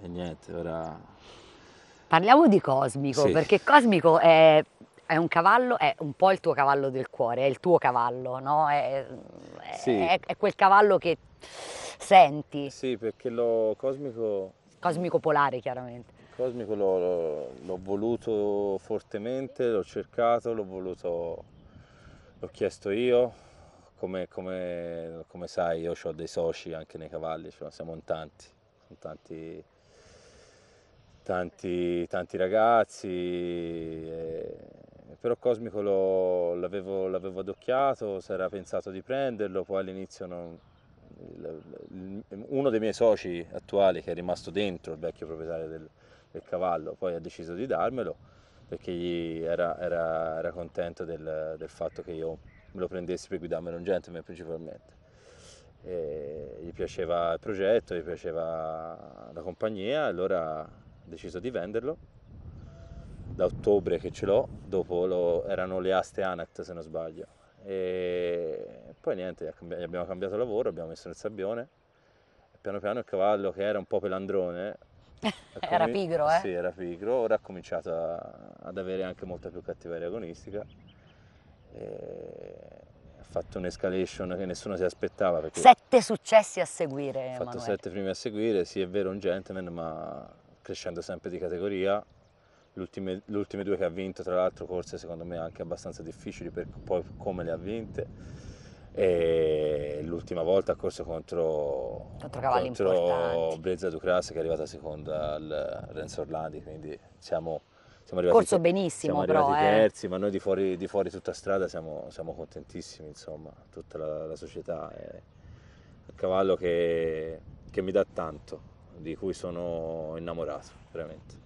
Eh, e niente, ora Parliamo di Cosmico, sì. perché Cosmico è è un cavallo, è un po' il tuo cavallo del cuore, è il tuo cavallo, no? È, sì. è, è quel cavallo che senti. Sì, perché lo cosmico... Cosmico polare, chiaramente. Cosmico l'ho, l'ho voluto fortemente, l'ho cercato, l'ho voluto... l'ho chiesto io. Come, come, come sai, io ho dei soci anche nei cavalli, cioè siamo in tanti, in tanti Tanti, tanti, ragazzi, eh, però Cosmico lo, l'avevo, l'avevo, adocchiato, si era pensato di prenderlo, poi all'inizio non, uno dei miei soci attuali che è rimasto dentro, il vecchio proprietario del, del cavallo, poi ha deciso di darmelo perché era, era, era, contento del, del, fatto che io me lo prendessi per guidarmelo in gentleman principalmente. E gli piaceva il progetto, gli piaceva la compagnia, allora ha deciso di venderlo da ottobre che ce l'ho, dopo lo, erano le aste Anact se non sbaglio. E poi niente, abbiamo cambiato lavoro, abbiamo messo nel sabbione. E piano piano il cavallo che era un po' pelandrone. *laughs* era com... pigro, eh? Sì, era pigro, ora ha cominciato a, ad avere anche molta più cattiveria agonistica. E fatto un'escalation che nessuno si aspettava. Sette successi a seguire. Ha fatto Manuel. sette primi a seguire, sì è vero un gentleman, ma crescendo sempre di categoria le ultime, due che ha vinto, tra l'altro, corse secondo me anche abbastanza difficili per poi come le ha vinte. E l'ultima volta ha corso contro, contro contro Brezza Ducras che è arrivata seconda al Renzo Orlandi, quindi siamo, siamo arrivati, corso benissimo, siamo arrivati però, eh. terzi, ma noi di fuori, di fuori, tutta strada siamo, siamo contentissimi, insomma, tutta la, la società. È un cavallo che, che mi dà tanto, di cui sono innamorato, veramente.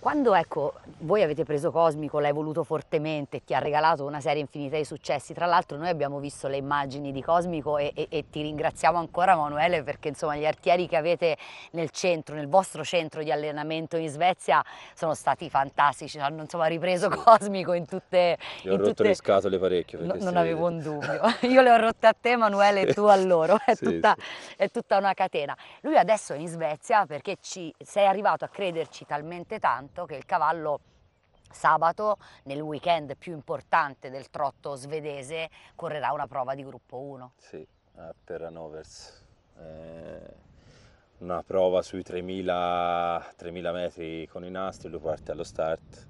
Quando ecco, voi avete preso Cosmico, l'hai voluto fortemente, ti ha regalato una serie infinita di successi, tra l'altro noi abbiamo visto le immagini di Cosmico e, e, e ti ringraziamo ancora Manuele perché insomma gli artieri che avete nel centro, nel vostro centro di allenamento in Svezia sono stati fantastici, hanno insomma ripreso Cosmico in tutte... Gli ho rotto tutte... le scatole parecchio. No, non avevo un *laughs* dubbio, *laughs* io le ho rotte a te Manuele e tu a loro, è, sì, tutta, sì. è tutta una catena. Lui adesso è in Svezia perché ci, sei arrivato a crederci talmente tanto convinto che il cavallo sabato, nel weekend più importante del trotto svedese, correrà una prova di gruppo 1. Sì, a Terranovers. Eh, una prova sui 3000, 3000 metri con i nastri, lui parte allo start.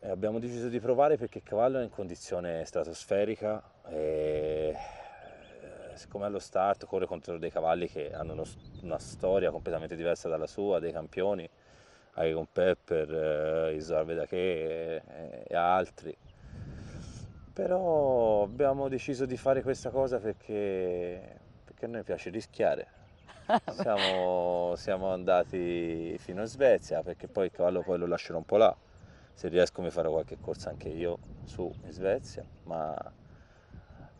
E abbiamo deciso di provare perché il cavallo è in condizione stratosferica e eh, siccome allo start corre contro dei cavalli che hanno uno, una storia completamente diversa dalla sua, dei campioni, con Pepper, eh, Isarve da che eh, e altri. Però abbiamo deciso di fare questa cosa perché, perché a noi piace rischiare. *laughs* siamo, siamo, andati fino in Svezia perché poi il cavallo poi lo lascerò un po' là. Se riesco mi farò qualche corsa anche io su in Svezia, ma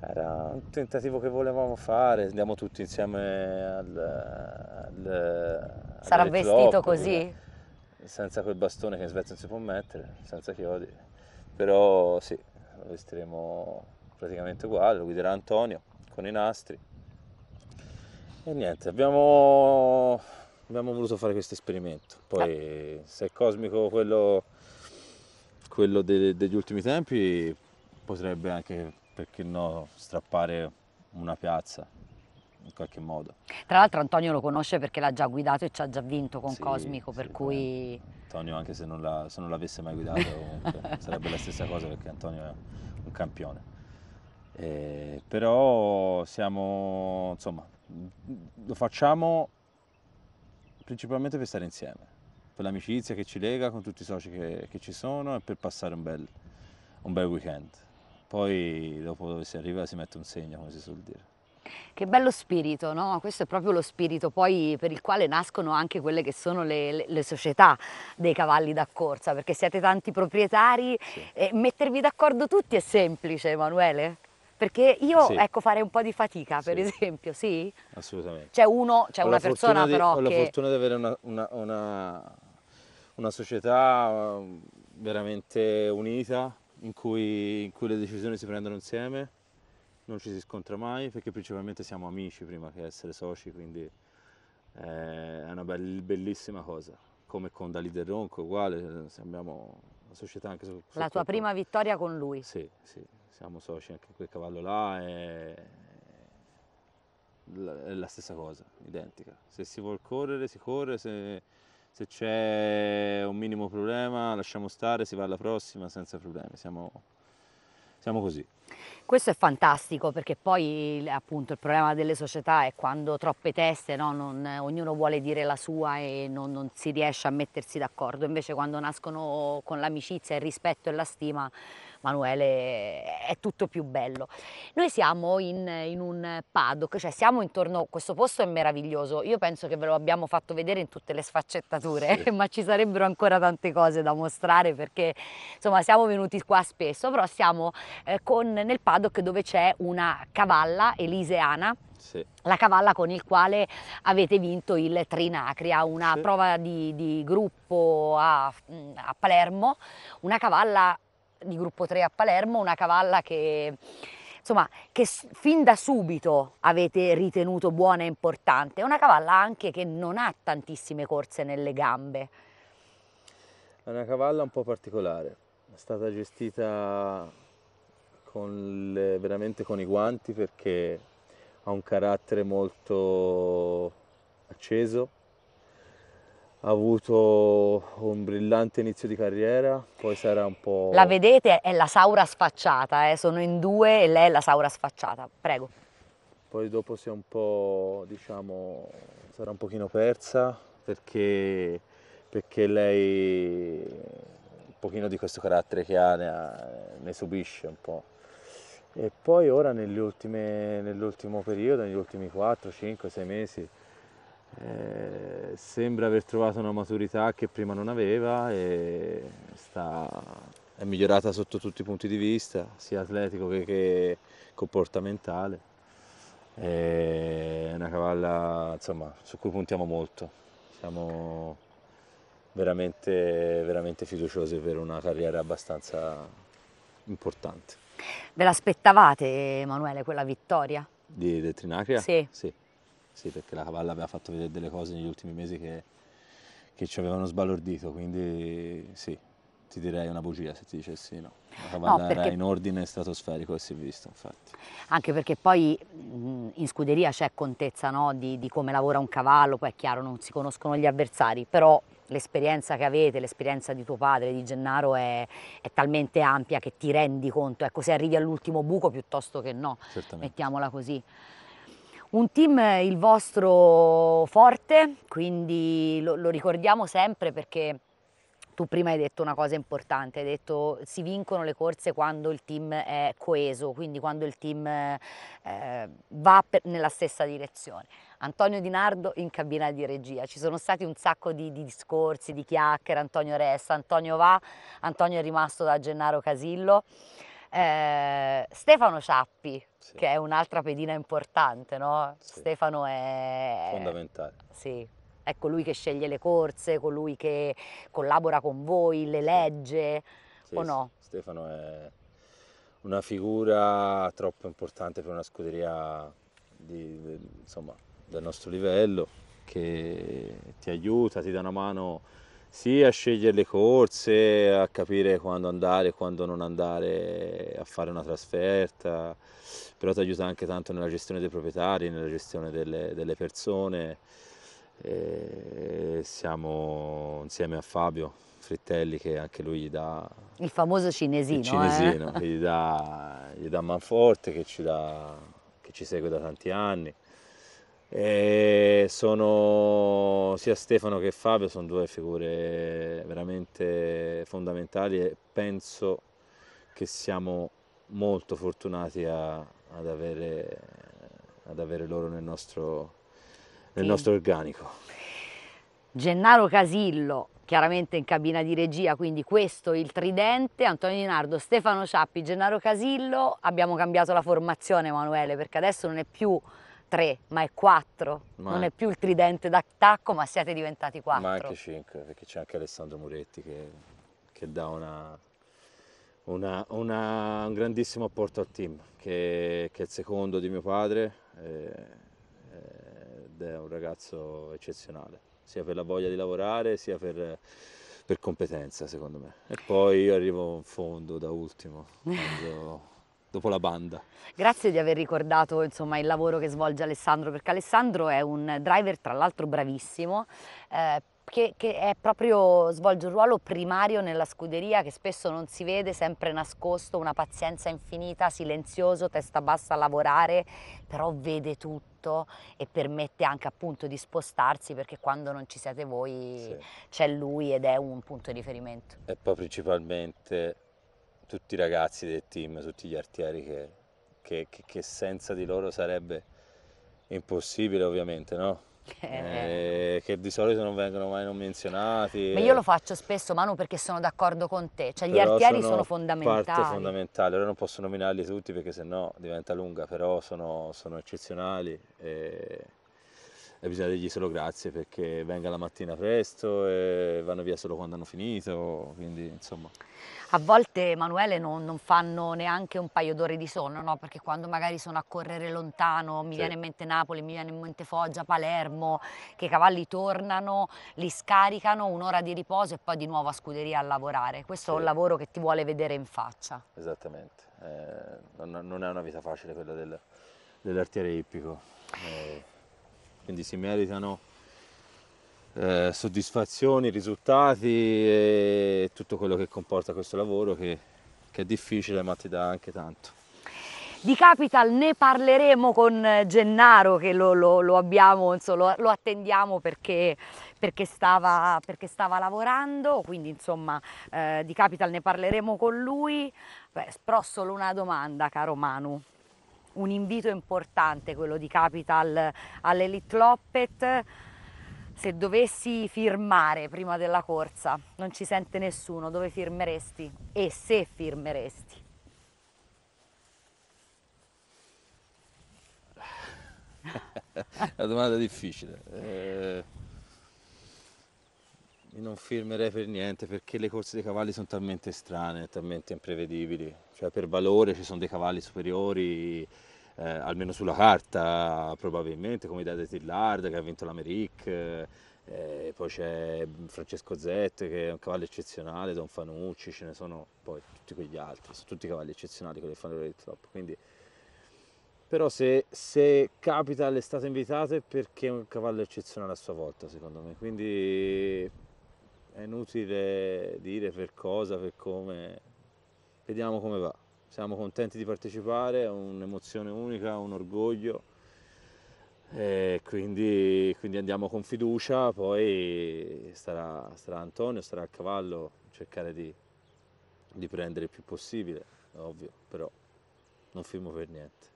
era un tentativo che volevamo fare, andiamo tutti insieme al... al Sarà vestito così? senza quel bastone che in Svezia non si può mettere, senza chiodi, però sì, lo vestiremo praticamente uguale, lo guiderà Antonio con i nastri. E niente, abbiamo, abbiamo voluto fare questo esperimento, poi se è cosmico quello, quello de, degli ultimi tempi potrebbe anche, perché no, strappare una piazza in qualche modo. Tra l'altro Antonio lo conosce perché l'ha già guidato e ci ha già vinto con sì, Cosmico, per sì, cui... Antonio anche se non, la, se non l'avesse mai guidato *laughs* sarebbe la stessa cosa perché Antonio è un campione. Eh, però siamo, insomma, lo facciamo principalmente per stare insieme, per l'amicizia che ci lega con tutti i soci che, che ci sono e per passare un bel, un bel weekend. Poi dopo dove si arriva si mette un segno, come si suol dire. Che bello spirito, no? Questo è proprio lo spirito poi per il quale nascono anche quelle che sono le, le, società dei cavalli da corsa, perché siete tanti proprietari sì. e mettervi d'accordo tutti è semplice, Emanuele? Perché io, sì. ecco, fare un po' di fatica, per sì. esempio, sì? Assolutamente. C'è uno, c'è una persona di, però ho che... la fortuna di avere una, una, una, una società um, veramente unita, in cui, in cui le decisioni si prendono insieme non ci si scontra mai perché principalmente siamo amici prima che essere soci, quindi eh, è una bellissima cosa. Come con del Ronco, uguale, abbiamo una società anche su... su La tua tutto. prima vittoria con lui? Sì, sì, siamo soci anche quel cavallo là è, è la stessa cosa, identica. Se si vuole correre, si corre, se, se c'è un minimo problema lasciamo stare, si va alla prossima senza problemi, siamo, siamo così. Questo è fantastico perché poi appunto il problema delle società è quando troppe teste, no? non, ognuno vuole dire la sua e non, non si riesce a mettersi d'accordo, invece quando nascono con l'amicizia, il rispetto e la stima Manuele è tutto più bello. Noi siamo in, in un paddock, cioè siamo intorno, questo posto è meraviglioso, io penso che ve lo abbiamo fatto vedere in tutte le sfaccettature, sì. *laughs* ma ci sarebbero ancora tante cose da mostrare perché insomma siamo venuti qua spesso, però siamo eh, con, nel paddock dove c'è una cavalla eliseana. Sì. La cavalla con il quale avete vinto il Trinacria, una sì. prova di, di gruppo a, a Palermo, una cavalla di gruppo 3 a Palermo, una cavalla che insomma, che fin da subito avete ritenuto buona e importante. È una cavalla anche che non ha tantissime corse nelle gambe. È una cavalla un po' particolare, è stata gestita con le, veramente con i guanti perché ha un carattere molto acceso, ha avuto un brillante inizio di carriera, poi si un po'... La vedete, è la Saura sfacciata, eh? sono in due e lei è la Saura sfacciata, prego. Poi dopo si è un po', diciamo, sarà un pochino persa perché, perché lei un pochino di questo carattere che ha ne, ne subisce un po'. E poi ora nell'ultimo periodo, negli ultimi 4, 5, 6 mesi, eh, sembra aver trovato una maturità che prima non aveva e sta, è migliorata sotto tutti i punti di vista, sia atletico che, che comportamentale. è una cavalla insomma, su cui puntiamo molto. Siamo veramente, veramente fiduciosi per una carriera abbastanza importante. Ve l'aspettavate, Emanuele, quella vittoria? Di Trinacria? Sì. sì. Sì, perché la cavalla aveva fatto vedere delle cose negli ultimi mesi che, che ci avevano sbalordito, quindi sì, ti direi una bugia se ti dicessi no. La cavalla no, perché... era in ordine stratosferico e si è visto, infatti. Anche perché poi in scuderia c'è contezza no, di, di, come lavora un cavallo, poi è chiaro non si conoscono gli avversari, però l'esperienza che avete, l'esperienza di tuo padre, di Gennaro è, è, talmente ampia che ti rendi conto, ecco se arrivi all'ultimo buco piuttosto che no, Certamente. mettiamola così. Un team il vostro forte, quindi lo, lo ricordiamo sempre perché tu prima hai detto una cosa importante, hai detto si vincono le corse quando il team è coeso, quindi quando il team eh, va per, nella stessa direzione. Antonio Di Nardo in cabina di regia, ci sono stati un sacco di, di discorsi, di chiacchiere, Antonio resta, Antonio va, Antonio è rimasto da Gennaro Casillo. Eh, Stefano Ciappi, sì. che è un'altra pedina importante, no? Sì. Stefano è... Fondamentale. Sì, è colui ecco, che sceglie le corse, colui che collabora con voi, le legge, sì. o no? Stefano è una figura troppo importante per una scuderia di, di, insomma, del nostro livello, che ti aiuta, ti dà una mano sì, a scegliere le corse, a capire quando andare e quando non andare a fare una trasferta, però ti aiuta anche tanto nella gestione dei proprietari, nella gestione delle, delle persone. E siamo insieme a Fabio Frittelli che anche lui gli dà il famoso cinesino, il eh? cinesino eh? che gli dà, gli dà Manforte che ci, dà, che ci segue da tanti anni e eh, sono sia Stefano che Fabio sono due figure veramente fondamentali e penso che siamo molto fortunati a, ad, avere, ad, avere, loro nel nostro, nel sì. nostro organico. Gennaro Casillo, chiaramente in cabina di regia, quindi questo il tridente, Antonio Di Nardo, Stefano Ciappi, Gennaro Casillo, abbiamo cambiato la formazione Emanuele perché adesso non è più tre, ma è quattro. Ma non è più il tridente d'attacco, ma siete diventati quattro. Ma anche cinque, perché c'è anche Alessandro Muretti che, che dà una, una, una, un grandissimo apporto al team, che, che è il secondo di mio padre eh, ed è un ragazzo eccezionale, sia per la voglia di lavorare, sia per per competenza secondo me e poi io arrivo in fondo da ultimo quando *laughs* dopo la banda. Grazie di aver ricordato insomma, il lavoro che svolge Alessandro, perché Alessandro è un driver tra l'altro bravissimo, eh, che, che proprio, svolge un ruolo primario nella scuderia che spesso non si vede, sempre nascosto, una pazienza infinita, silenzioso, testa bassa a lavorare, però vede tutto e permette anche appunto di spostarsi perché quando non ci siete voi sì. c'è lui ed è un punto di riferimento. E poi principalmente tutti i ragazzi del team, tutti gli artieri che, che, che, che senza di loro sarebbe impossibile ovviamente, no? Eh. eh, che di solito non vengono mai non menzionati. Ma io lo faccio spesso, Manu, perché sono d'accordo con te. Cioè, gli artieri sono, sono fondamentali. parte fondamentale. Ora non posso nominarli tutti perché sennò diventa lunga, però sono, sono eccezionali. Eh e bisogna dirgli solo grazie perché venga la mattina presto e vanno via solo quando hanno finito, quindi insomma. A volte Emanuele non, non, fanno neanche un paio d'ore di sonno, no? perché quando magari sono a correre lontano, mi sì. viene in mente Napoli, mi viene in mente Foggia, Palermo, che i cavalli tornano, li scaricano, un'ora di riposo e poi di nuovo a scuderia a lavorare. Questo sì. è un lavoro che ti vuole vedere in faccia. Esattamente, eh, non, non, è una vita facile quella del, dell'artiere ippico. Eh quindi si meritano eh, soddisfazioni, risultati e tutto quello che comporta questo lavoro che, che è difficile ma ti dà anche tanto. Di Capital ne parleremo con eh, Gennaro che lo, lo, lo, abbiamo, insomma, lo attendiamo perché, perché, stava, perché, stava, lavorando, quindi insomma eh, di Capital ne parleremo con lui. Beh, però solo una domanda caro Manu, un invito importante quello di Capital all'Elite Loppet se dovessi firmare prima della corsa, non ci sente nessuno, dove firmeresti e se firmeresti? Una *laughs* domanda difficile. Eh, non firmerei per niente perché le corse dei cavalli sono talmente strane, talmente imprevedibili cioè per valore ci sono dei cavalli superiori eh, almeno sulla carta probabilmente come Dade Tillard che ha vinto l'Americ eh, poi c'è Francesco Zette che è un cavallo eccezionale Don Fanucci ce ne sono poi tutti quegli altri sono tutti cavalli eccezionali quelli del fanno del Troppo quindi però se, se Capital è stato è perché è un cavallo eccezionale a sua volta secondo me quindi è inutile dire per cosa, per come vediamo come va. Siamo contenti di partecipare, è un'emozione unica, un orgoglio. E quindi, quindi andiamo con fiducia, poi starà, starà Antonio, starà a cavallo, cercare di, di prendere il più possibile, ovvio, però non firmo per niente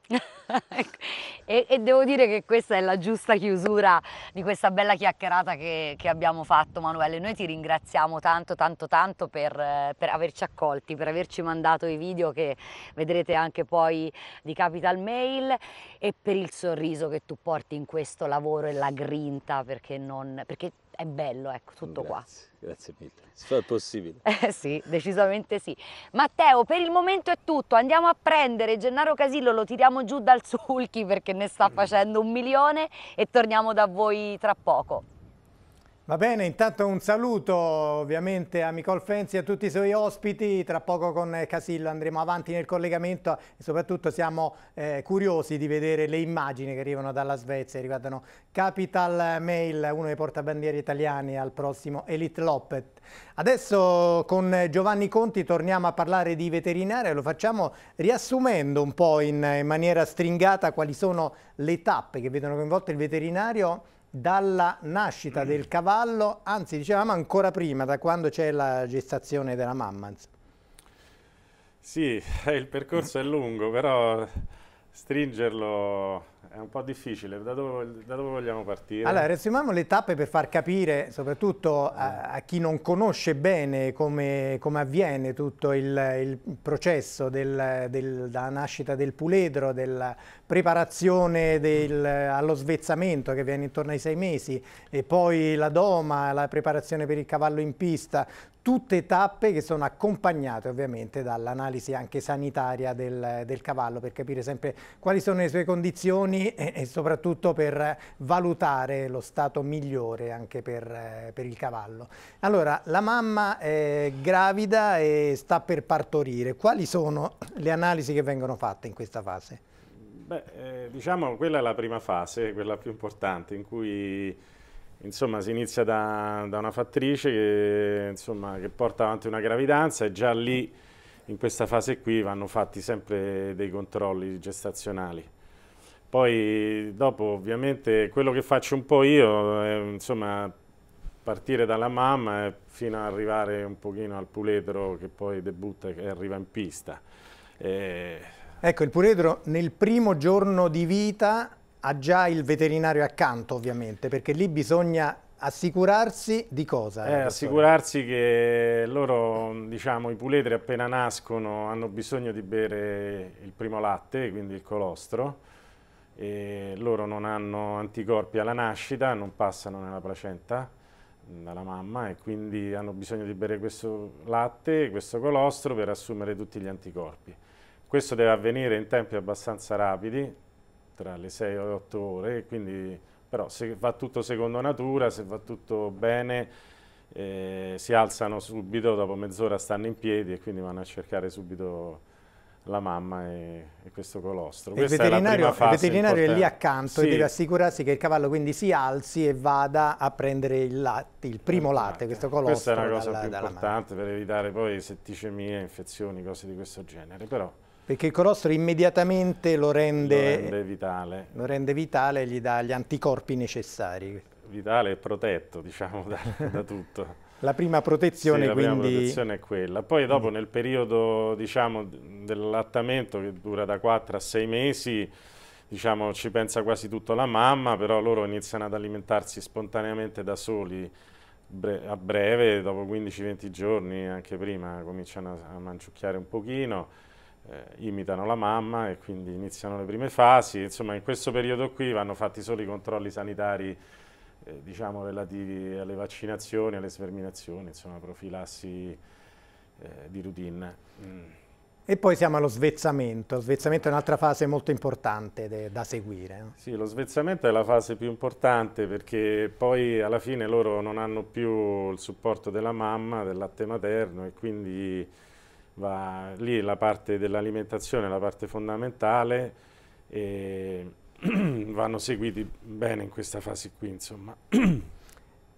e, e, devo dire che questa è la giusta chiusura di questa bella chiacchierata che, che abbiamo fatto Manuele. Noi ti ringraziamo tanto tanto tanto per, per, averci accolti, per averci mandato i video che vedrete anche poi di Capital Mail e per il sorriso che tu porti in questo lavoro e la grinta perché, non, perché è bello, ecco, tutto grazie, qua. Grazie mille, si fa il possibile. *laughs* Eh sì, decisamente sì. Matteo, per il momento è tutto, andiamo a prendere Gennaro Casillo, lo tiriamo giù dal sulchi perché ne sta mm. facendo un milione e torniamo da voi tra poco. Va bene, intanto un saluto ovviamente a Nicole Fenzi e a tutti i suoi ospiti, tra poco con eh, Casillo andremo avanti nel collegamento e soprattutto siamo eh, curiosi di vedere le immagini che arrivano dalla Svezia, riguardano Capital Mail, uno dei portabandieri italiani al prossimo Elite Lopet. Adesso con Giovanni Conti torniamo a parlare di veterinaria, lo facciamo riassumendo un po' in, in maniera stringata quali sono le tappe che vedono coinvolto il veterinario dalla nascita mm. del cavallo, anzi dicevamo ancora prima, da quando c'è la gestazione della mamma. Sì, *laughs* il percorso è lungo, però stringerlo è un po' difficile, da dove, da dove vogliamo partire? Allora, riassumiamo le tappe per far capire, soprattutto a, eh. a chi non conosce bene come, come avviene tutto il, il processo della del, nascita del puledro, della preparazione del, allo svezzamento che viene intorno ai sei mesi e poi la doma, la preparazione per il cavallo in pista, tutte tappe che sono accompagnate ovviamente dall'analisi anche sanitaria del, del, cavallo per capire sempre quali sono le sue condizioni e, e soprattutto per valutare lo stato migliore anche per, per il cavallo. Allora, la mamma è gravida e sta per partorire, quali sono le analisi che vengono fatte in questa fase? Beh, eh, diciamo quella è la prima fase, quella più importante in cui Insomma, si inizia da, da una fattrice che, insomma, che, porta avanti una gravidanza e già lì, in questa fase qui, vanno fatti sempre dei controlli gestazionali. Poi dopo, ovviamente, quello che faccio un po' io è, insomma, partire dalla mamma fino ad arrivare un pochino al puledro che poi debutta e arriva in pista. E... Ecco, il puledro nel primo giorno di vita ha già il veterinario accanto ovviamente, perché lì bisogna assicurarsi di cosa? Eh, assicurarsi che loro, diciamo, i puledri appena nascono hanno bisogno di bere il primo latte, quindi il colostro, e loro non hanno anticorpi alla nascita, non passano nella placenta dalla mm, mamma e quindi hanno bisogno di bere questo latte, questo colostro per assumere tutti gli anticorpi. Questo deve avvenire in tempi abbastanza rapidi, tra le 6 e le 8 ore, quindi, però se va tutto secondo natura, se va tutto bene, eh, si alzano subito, dopo mezz'ora stanno in piedi e quindi vanno a cercare subito la mamma e, e questo colostro. il veterinario, è, il veterinario è lì accanto sì. e deve assicurarsi che il cavallo quindi si alzi e vada a prendere il, latte, il primo esatto. latte, questo colostro. Questa è una cosa dalla, più importante per evitare poi setticemie, infezioni, cose di questo genere. Però perché il colostro immediatamente lo rende, lo rende vitale. Lo rende vitale e gli dà gli anticorpi necessari. Vitale e protetto, diciamo, da, *laughs* da tutto. La prima protezione sì, la quindi... prima protezione è quella. Poi dopo mm. nel periodo diciamo, dell'allattamento che dura da 4 a 6 mesi diciamo, ci pensa quasi tutto la mamma, però loro iniziano ad alimentarsi spontaneamente da soli bre a breve, dopo 15-20 giorni, anche prima cominciano a, a manciucchiare un pochino eh, imitano la mamma e quindi iniziano le prime fasi. Insomma, in questo periodo qui vanno fatti solo i controlli sanitari eh, diciamo, relativi alle vaccinazioni, alle sverminazioni, insomma, profilassi eh, di routine. Mm. E poi siamo allo svezzamento. Lo svezzamento è un'altra fase molto importante da seguire. Sì, lo svezzamento è la fase più importante perché poi alla fine loro non hanno più il supporto della mamma, del latte materno e quindi va lì la parte dell'alimentazione, è la parte fondamentale e *clears throat* vanno seguiti bene in questa fase qui insomma. *clears throat*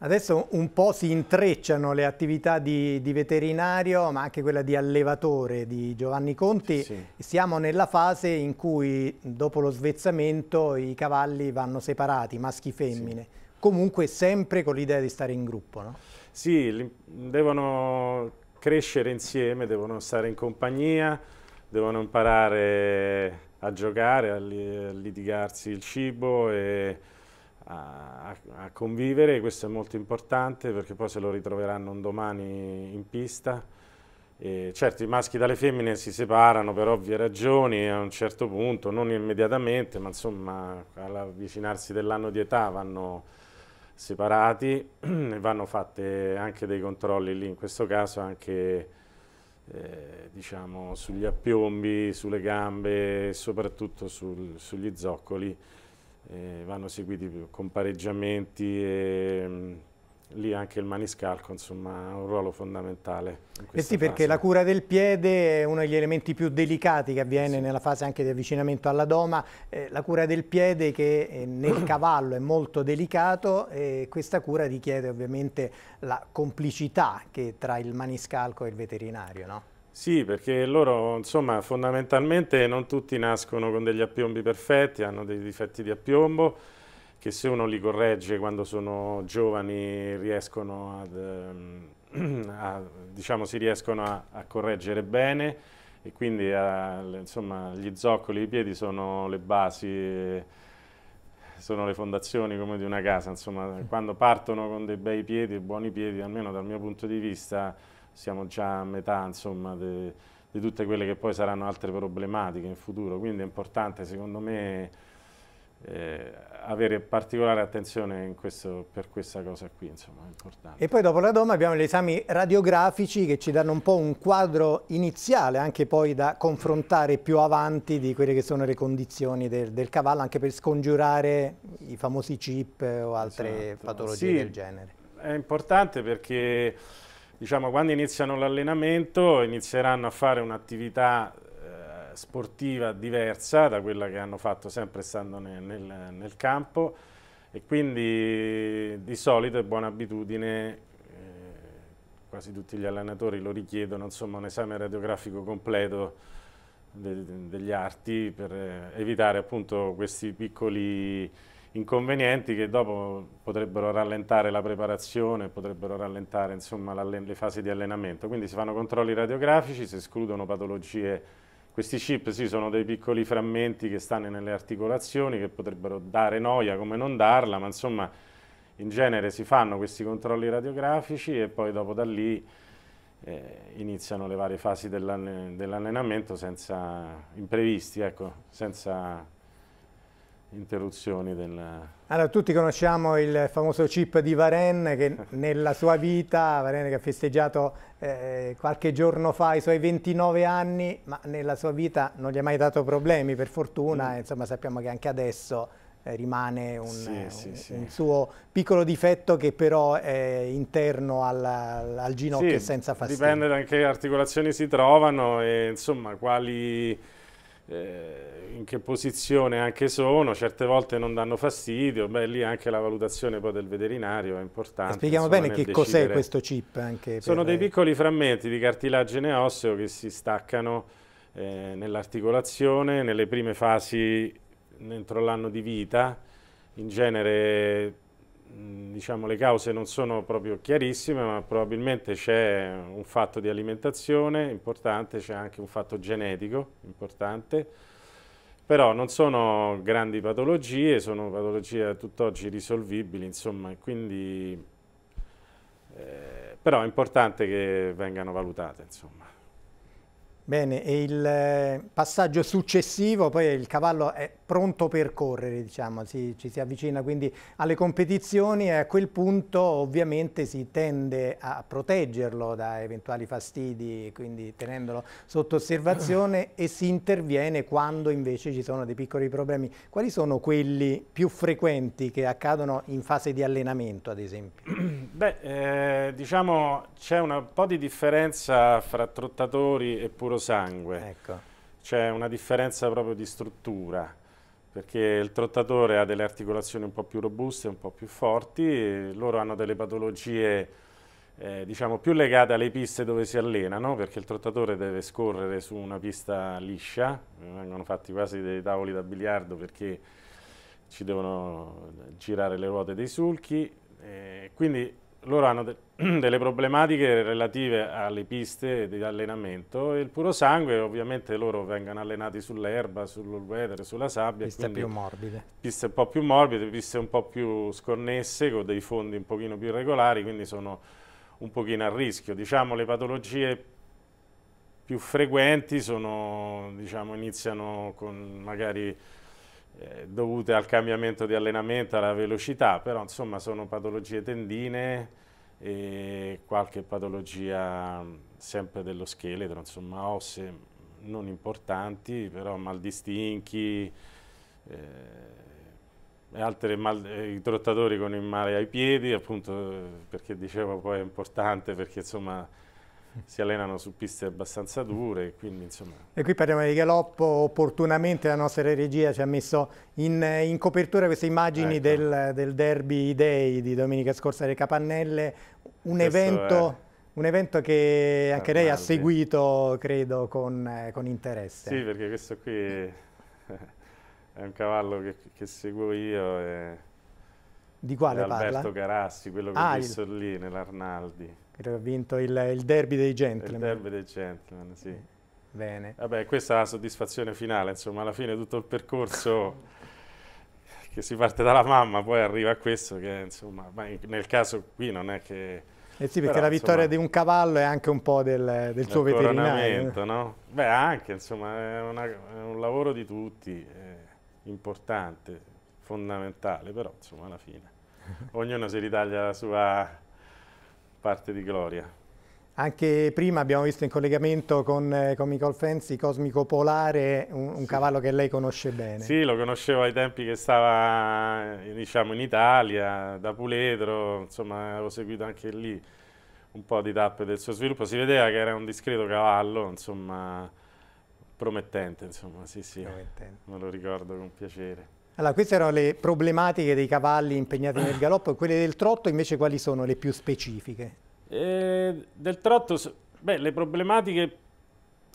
Adesso un po' si intrecciano le attività di, di, veterinario ma anche quella di allevatore di Giovanni Conti. Sì. Siamo nella fase in cui dopo lo svezzamento i cavalli vanno separati, maschi e femmine. Sì. Comunque sempre con l'idea di stare in gruppo, no? Sì, devono crescere insieme, devono stare in compagnia, devono imparare a giocare, a, litigarsi il cibo e a, a convivere. Questo è molto importante perché poi se lo ritroveranno un domani in pista. E certo, i maschi dalle femmine si separano per ovvie ragioni a un certo punto, non immediatamente, ma insomma all'avvicinarsi dell'anno di età vanno separati e *clears throat* vanno fatti anche dei controlli lì, in questo caso anche eh, diciamo, sugli appiombi, sulle gambe e soprattutto sul, sugli zoccoli, eh, vanno seguiti compareggiamenti e mm, lì anche il maniscalco insomma, ha un ruolo fondamentale. Eh sì, perché fase. la cura del piede è uno degli elementi più delicati che avviene sì. nella fase anche di avvicinamento alla doma, eh, la cura del piede che nel *coughs* cavallo è molto delicato e questa cura richiede ovviamente la complicità che tra il maniscalco e il veterinario, no? Sì, perché loro insomma fondamentalmente non tutti nascono con degli appiombi perfetti, hanno dei difetti di appiombo, che se uno li corregge quando sono giovani riescono ad, ehm, *clears throat* a, diciamo, si riescono a, a, correggere bene e quindi a, insomma, gli zoccoli, i piedi sono le basi, sono le fondazioni come di una casa, insomma quando partono con dei bei piedi, buoni piedi, almeno dal mio punto di vista siamo già a metà insomma di tutte quelle che poi saranno altre problematiche in futuro, quindi è importante secondo me eh, avere particolare attenzione questo, per questa cosa qui, insomma, è importante. E poi dopo la Doma abbiamo gli esami radiografici che ci danno un po' un quadro iniziale, anche poi da confrontare più avanti di quelle che sono le condizioni del, del cavallo, anche per scongiurare i famosi chip o altre esatto. patologie sì, del genere. È importante perché diciamo, quando iniziano l'allenamento inizieranno a fare un'attività sportiva diversa da quella che hanno fatto sempre stando nel, nel, nel campo e quindi di solito è buona abitudine, eh, quasi tutti gli allenatori lo richiedono, insomma un esame radiografico completo de, degli arti per eh, evitare appunto questi piccoli inconvenienti che dopo potrebbero rallentare la preparazione, potrebbero rallentare insomma, le fasi di allenamento. Quindi si fanno controlli radiografici, si escludono patologie questi chip sì, sono dei piccoli frammenti che stanno nelle articolazioni che potrebbero dare noia come non darla, ma insomma in genere si fanno questi controlli radiografici e poi dopo da lì eh, iniziano le varie fasi dell'allenamento senza imprevisti, ecco, senza interruzioni del... Allora, tutti conosciamo il famoso chip di Varenne che *laughs* nella sua vita, Varenne che ha festeggiato eh, qualche giorno fa i suoi 29 anni, ma nella sua vita non gli ha mai dato problemi, per fortuna, mm. insomma sappiamo che anche adesso eh, rimane un, sì, un, sì, sì. un, suo piccolo difetto che però è interno al, al ginocchio senza fastidio. Dipende da che articolazioni si trovano e insomma quali eh, in che posizione anche sono, certe volte non danno fastidio, beh lì anche la valutazione poi del veterinario è importante. Spieghiamo insomma, bene che cos'è questo chip. sono dei eh, piccoli frammenti di cartilagine osseo che si staccano eh, nell'articolazione, nelle prime fasi, entro l'anno di vita, in genere diciamo, le cause non sono proprio chiarissime, ma probabilmente c'è un fatto di alimentazione importante, c'è anche un fatto genetico importante, però non sono grandi patologie, sono patologie tutt'oggi risolvibili, insomma, quindi eh, però è importante che vengano valutate, insomma. Bene, e il eh, passaggio successivo, poi il cavallo è pronto per correre, diciamo, si, ci si avvicina quindi alle competizioni e a quel punto ovviamente si tende a proteggerlo da eventuali fastidi, quindi tenendolo sotto osservazione *coughs* e si interviene quando invece ci sono dei piccoli problemi. Quali sono quelli più frequenti che accadono in fase di allenamento ad esempio? *coughs* Beh, eh, diciamo c'è un po' di differenza fra trottatori e puro sangue. Ecco. C'è una differenza proprio di struttura perché il trottatore ha delle articolazioni un po' più robuste, un po' più forti, loro hanno delle patologie eh, diciamo più legate alle piste dove si allenano, perché il trottatore deve scorrere su una pista liscia, vengono fatti quasi dei tavoli da biliardo perché ci devono girare le ruote dei sulchi, eh, quindi loro hanno de *clears throat* delle problematiche relative alle piste di allenamento e il puro sangue ovviamente loro vengono allenati sull'erba, sul weather, sulla sabbia. Piste più morbide. Piste un po' più morbide, piste un po' più sconnesse con dei fondi un pochino più irregolari, quindi sono un pochino a rischio. Diciamo le patologie più frequenti sono, diciamo, iniziano con magari eh, dovute al cambiamento di allenamento, alla velocità, però insomma sono patologie tendine e qualche patologia mm, sempre dello scheletro, insomma osse mm, non importanti, però mal di stinchi, eh, e altri mal, eh, i trottatori con il male ai piedi, appunto eh, perché dicevo poi è importante perché insomma si allenano su piste abbastanza dure, quindi insomma... E qui parliamo di galoppo, opportunamente la nostra regia ci ha messo in, in copertura queste immagini ecco. del, del, derby day di domenica scorsa alle Capannelle, un evento... È... Un evento che anche lei ha seguito, credo, con, con, interesse. Sì, perché questo qui è un cavallo che, che seguo io. E... Di quale Alberto parla? Alberto Carassi, quello che ah, ho visto il... lì nell'Arnaldi. Ha vinto il, il, derby dei gentleman. Il derby dei gentleman, sì. Bene. Vabbè, questa è la soddisfazione finale, insomma, alla fine tutto il percorso *laughs* che si parte dalla mamma, poi arriva a questo che, insomma, ma in, nel caso qui non è che... Eh sì, perché Però, la vittoria insomma, di un cavallo è anche un po' del, del suo veterinario. no? Beh, anche, insomma, è, una, è un lavoro di tutti, importante, fondamentale, però insomma alla fine *laughs* ognuno si ritaglia la sua parte di gloria. Anche prima abbiamo visto in collegamento con, eh, con Nicole Fenzi Cosmico Polare, un, un sì. cavallo che lei conosce bene. Sì, lo conoscevo ai tempi che stava eh, diciamo, in Italia, da Puledro, insomma avevo seguito anche lì un po' di tappe del suo sviluppo. Si vedeva che era un discreto cavallo, insomma promettente, insomma sì sì, promettente. me lo ricordo con piacere. Allora, queste erano le problematiche dei cavalli impegnati nel galoppo, quelle del trotto invece quali sono le più specifiche? Eh, del trotto, beh, le problematiche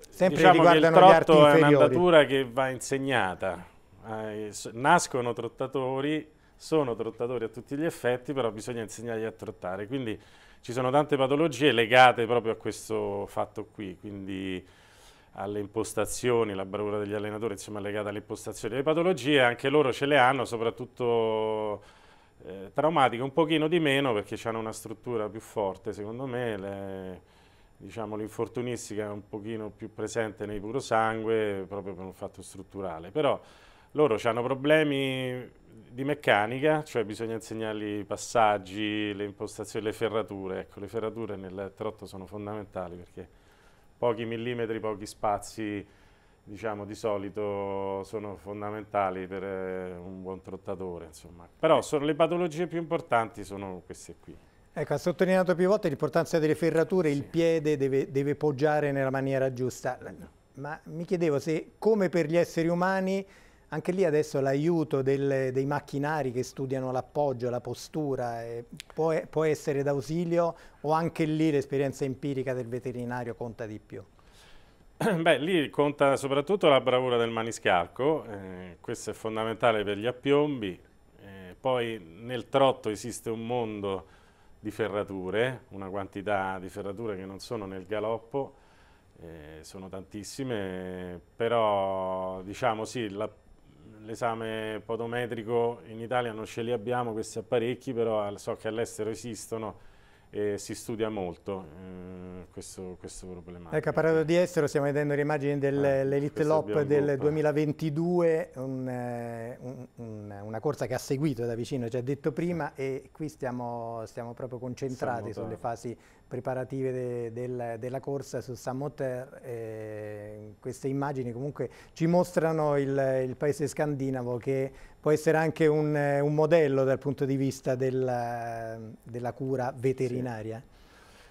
Sempre diciamo riguardano che il trotto è un'andatura che va insegnata. Eh, nascono trottatori, sono trottatori a tutti gli effetti, però bisogna insegnargli a trottare. Quindi ci sono tante patologie legate proprio a questo fatto qui. Quindi alle impostazioni, la bravura degli allenatori insomma, legata alle impostazioni, le patologie anche loro ce le hanno, soprattutto eh, traumatiche, un pochino di meno perché hanno una struttura più forte secondo me, le, diciamo, l'infortunistica è un pochino più presente nei puro sangue proprio per un fatto strutturale, però loro hanno problemi di meccanica, cioè bisogna insegnargli i passaggi, le impostazioni, le ferrature, ecco le ferrature nel trotto sono fondamentali perché pochi millimetri, pochi spazi, diciamo, di solito sono fondamentali per eh, un buon trottatore. Insomma. Però sono, le patologie più importanti sono queste qui. Ecco, ha sottolineato più volte l'importanza delle ferrature, sì. il piede deve, deve, poggiare nella maniera giusta. Ma mi chiedevo se, come per gli esseri umani, anche lì adesso l'aiuto dei macchinari che studiano l'appoggio, la postura, eh, può, eh, può essere d'ausilio o anche lì l'esperienza empirica del veterinario conta di più? *clears throat* Beh, lì conta soprattutto la bravura del maniscalco, eh, questo è fondamentale per gli appiombi, eh, poi nel trotto esiste un mondo di ferrature, una quantità di ferrature che non sono nel galoppo, eh, sono tantissime, però diciamo sì, la l'esame podometrico in Italia non ce li abbiamo questi apparecchi, però so che all'estero esistono e si studia molto eh, questo, questo problema. Ecco, parlato di estero stiamo vedendo le immagini dell'Elite eh, Lop del 2022, un, eh, un, un, una corsa che ha seguito da vicino, ci ha detto prima, sì. e qui stiamo, stiamo proprio concentrati sulle fasi preparative de, del, della corsa su San Motter, eh, queste immagini comunque ci mostrano il, il, paese scandinavo che può essere anche un, un modello dal punto di vista della, della cura veterinaria. Sì.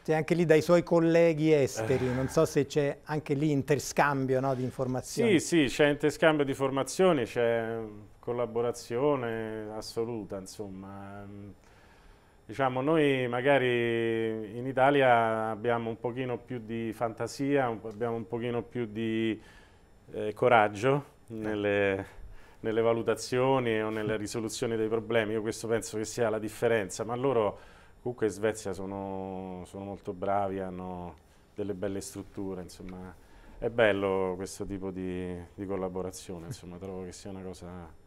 Cioè anche lì dai suoi colleghi esteri, eh. non so se c'è anche lì interscambio no, di informazioni. Sì, sì, c'è interscambio di informazioni, c'è collaborazione assoluta, insomma. Diciamo, noi magari in Italia abbiamo un pochino più di fantasia, abbiamo un pochino più di eh, coraggio nelle, nelle, valutazioni o nelle risoluzioni dei problemi. Io questo penso che sia la differenza, ma loro comunque in Svezia sono, sono molto bravi, hanno delle belle strutture, insomma. È bello questo tipo di, di collaborazione, insomma, trovo che sia una cosa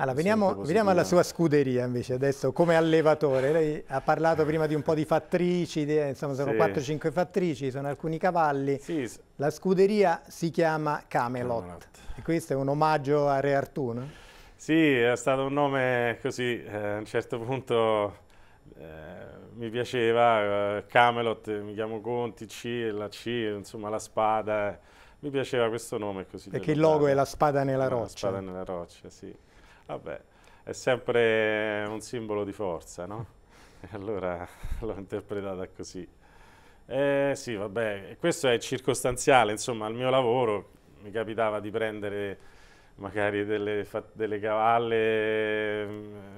allora, veniamo, veniamo, alla sua scuderia invece adesso come allevatore. Lei ha parlato prima di un po' di fattrici, di, insomma sono sì. 4-5 fattrici, sono alcuni cavalli. Sì. La scuderia si chiama Camelot. Camelot. E questo è un omaggio a Re Artù, no? Sì, è stato un nome così, eh, a un certo punto eh, mi piaceva, eh, Camelot, eh, mi chiamo Conti, C, la C, insomma la spada, mi piaceva questo nome così. Perché il logo è la spada nella roccia. La spada nella roccia, sì. Vabbè, è sempre un simbolo di forza, no? *laughs* E allora *laughs* l'ho interpretata così. Eh, sì, vabbè, questo è circostanziale, insomma, al mio lavoro mi capitava di prendere magari delle, delle cavalle mm,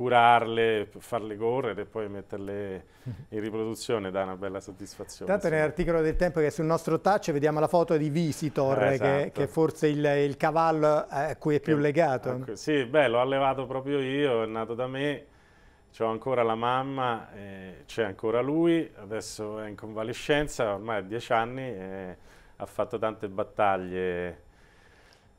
curarle, farle correre e poi metterle in *laughs* riproduzione dà una bella soddisfazione. Tanto sì. nell'articolo del tempo che è sul nostro touch vediamo la foto di Visitor, eh, esatto. che, che, forse il, il, cavallo a cui è più legato. Ecco, sì, beh, l'ho allevato proprio io, è nato da me, ho ancora la mamma, eh, c'è ancora lui, adesso è in convalescenza, ormai ha dieci anni, eh, ha fatto tante battaglie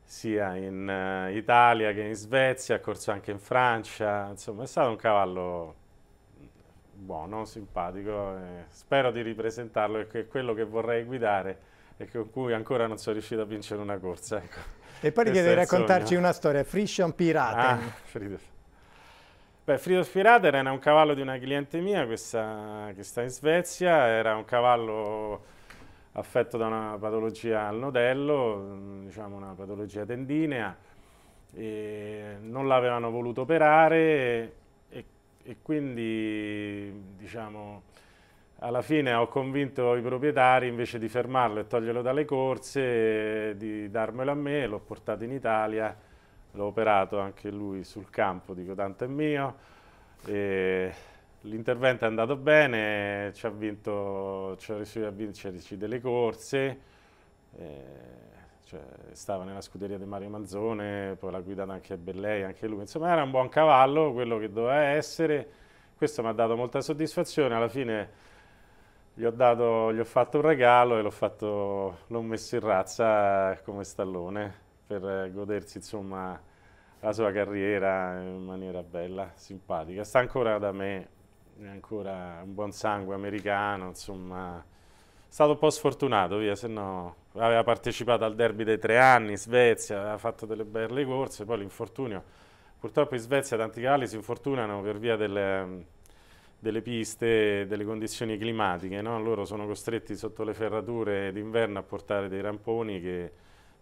sia in uh, Italia che in Svezia, ha corso anche in Francia, insomma è stato un cavallo buono, simpatico, eh, spero di ripresentarlo perché è quello che vorrei guidare e con cui ancora non sono riuscito a vincere una corsa. Ecco. E poi devi raccontarci sogno. una storia, Frisian Pirate. Ah, Friedrich. Beh, Fridos Pirater era un cavallo di una cliente mia, questa, che sta in Svezia, era un cavallo affetto da una patologia al nodello, mm, diciamo una patologia tendinea, non l'avevano voluto operare e, e, e quindi diciamo, alla fine ho convinto i proprietari invece di fermarlo e toglierlo dalle corse, di darmelo a me, l'ho portato in Italia, l'ho operato anche lui sul campo, dico tanto è mio. E L'intervento è andato bene, ci ha vinto, ci ha riuscito a vincerci delle corse, eh, cioè, stava nella scuderia di Mario Manzone, poi l'ha guidata anche Bellei, anche lui, insomma era un buon cavallo, quello che doveva essere, questo mi ha dato molta soddisfazione, alla fine gli ho, dato, gli ho, fatto un regalo e l'ho, messo in razza come stallone per godersi insomma, la sua carriera in maniera bella, simpatica. Sta ancora da me è ancora un buon sangue americano, insomma, è stato un po' sfortunato, via, se no aveva partecipato al derby dei tre anni, in Svezia, aveva fatto delle belle corse, poi l'infortunio, purtroppo in Svezia tanti cavalli si infortunano per via delle, delle piste, delle condizioni climatiche, no? loro sono costretti sotto le ferrature d'inverno a portare dei ramponi, che,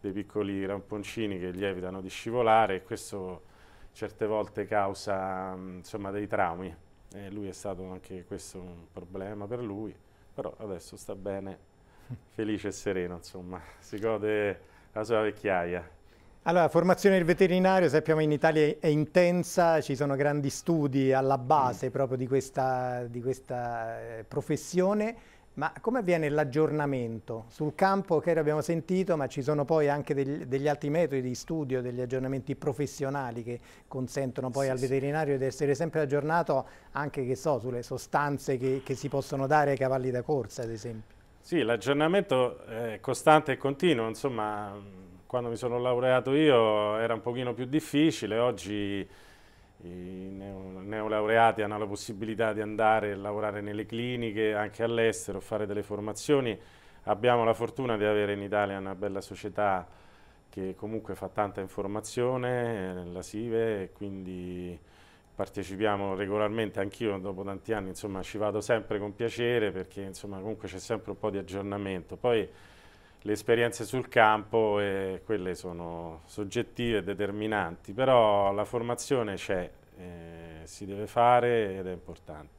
dei piccoli ramponcini che gli evitano di scivolare e questo certe volte causa insomma, dei traumi eh, lui è stato anche questo un problema per lui, però adesso sta bene, *laughs* felice e sereno, insomma, si gode la sua vecchiaia. Allora, formazione del veterinario, sappiamo in Italia è intensa, ci sono grandi studi alla base mm. proprio di questa, di questa eh, professione ma come avviene l'aggiornamento? Sul campo che abbiamo sentito, ma ci sono poi anche degli, degli, altri metodi di studio, degli aggiornamenti professionali che consentono poi sì, al veterinario sì. di essere sempre aggiornato anche, che so, sulle sostanze che, che si possono dare ai cavalli da corsa, ad esempio. Sì, l'aggiornamento è costante e continuo, insomma, quando mi sono laureato io era un pochino più difficile, oggi i neolaureati hanno la possibilità di andare a lavorare nelle cliniche, anche all'estero, fare delle formazioni. Abbiamo la fortuna di avere in Italia una bella società che comunque fa tanta informazione, eh, la SIVE, e quindi partecipiamo regolarmente, anch'io dopo tanti anni insomma, ci vado sempre con piacere perché insomma, comunque c'è sempre un po' di aggiornamento. Poi le esperienze sul campo e quelle sono soggettive, determinanti, però la formazione c'è, eh, si deve fare ed è importante.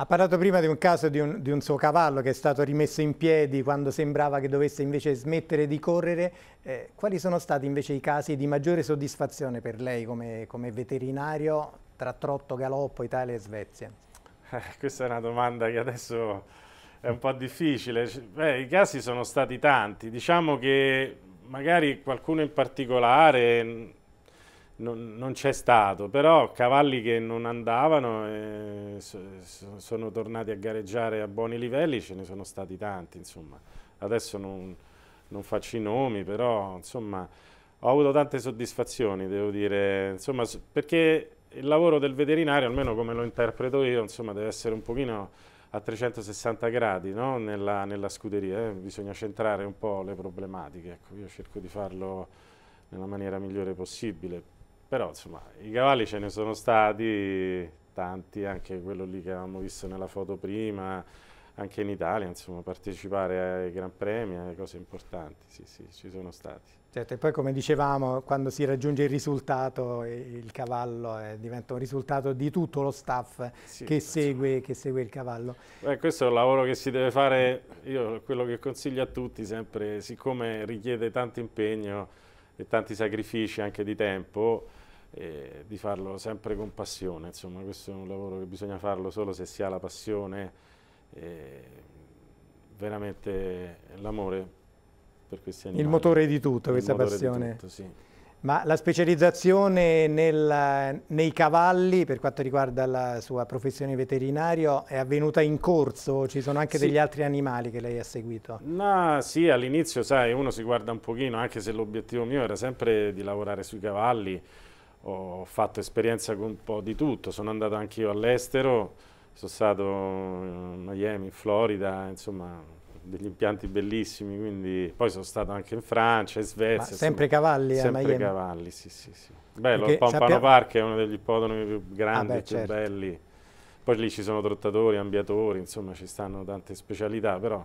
Ha parlato prima di un caso di un, di un, suo cavallo che è stato rimesso in piedi quando sembrava che dovesse invece smettere di correre. Eh, quali sono stati invece i casi di maggiore soddisfazione per lei come, come veterinario tra Trotto, Galoppo, Italia e Svezia? Eh, questa è una domanda che adesso è un po' difficile. Beh, I casi sono stati tanti, diciamo che magari qualcuno in particolare non, non c'è stato, però cavalli che non andavano e eh, sono tornati a gareggiare a buoni livelli, ce ne sono stati tanti, insomma. Adesso non, non faccio i nomi, però insomma ho avuto tante soddisfazioni, devo dire, insomma, perché il lavoro del veterinario, almeno come lo interpreto io, insomma, deve essere un pochino a 360 gradi no? nella, nella, scuderia, eh? bisogna centrare un po' le problematiche, ecco, io cerco di farlo nella maniera migliore possibile, però insomma i cavalli ce ne sono stati tanti, anche quello lì che avevamo visto nella foto prima, anche in Italia, insomma partecipare ai Gran Premi, è eh, cose importanti, sì sì, ci sono stati. Certo, e poi come dicevamo, quando si raggiunge il risultato, il cavallo eh, diventa un risultato di tutto lo staff sì, che, segue, che, segue, il cavallo. Beh, questo è un lavoro che si deve fare, io quello che consiglio a tutti sempre, siccome richiede tanto impegno e tanti sacrifici anche di tempo, eh, di farlo sempre con passione, insomma questo è un lavoro che bisogna farlo solo se si ha la passione, eh, veramente l'amore per questi animali. Il motore di tutto, questa passione. Tutto, sì. Ma la specializzazione nel, nei cavalli, per quanto riguarda la sua professione veterinaria, è avvenuta in corso? Ci sono anche sì. degli altri animali che lei ha seguito? No, sì, all'inizio, sai, uno si guarda un pochino, anche se l'obiettivo mio era sempre di lavorare sui cavalli. Ho fatto esperienza con un po' di tutto, sono andato anch'io all'estero, sono stato eh, a Miami, in Florida, insomma degli impianti bellissimi, quindi poi sono stato anche in Francia, in Svezia. Ma sempre sono... cavalli eh, sempre a Miami? Sempre cavalli, sì, sì, sì. Bello, il Pompano sappiamo... Park è uno degli ippodromi più grandi, ah, beh, più certo. belli. Poi lì ci sono trottatori, ambiatori, insomma ci stanno tante specialità, però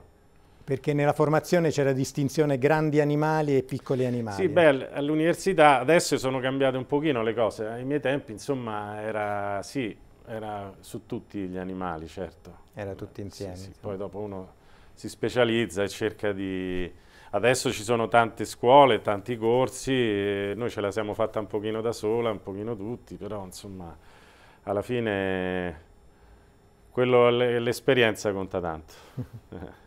perché nella formazione c'era distinzione grandi animali e piccoli animali. Sì, beh, all'università adesso sono cambiate un pochino le cose. Ai miei tempi, insomma, era, sì, era su tutti gli animali, certo. Era tutti insieme. Sì, sì. Poi dopo uno si specializza e cerca di... Adesso ci sono tante scuole, tanti corsi, e noi ce la siamo fatta un pochino da sola, un pochino tutti, però insomma alla fine l'esperienza conta tanto. *laughs*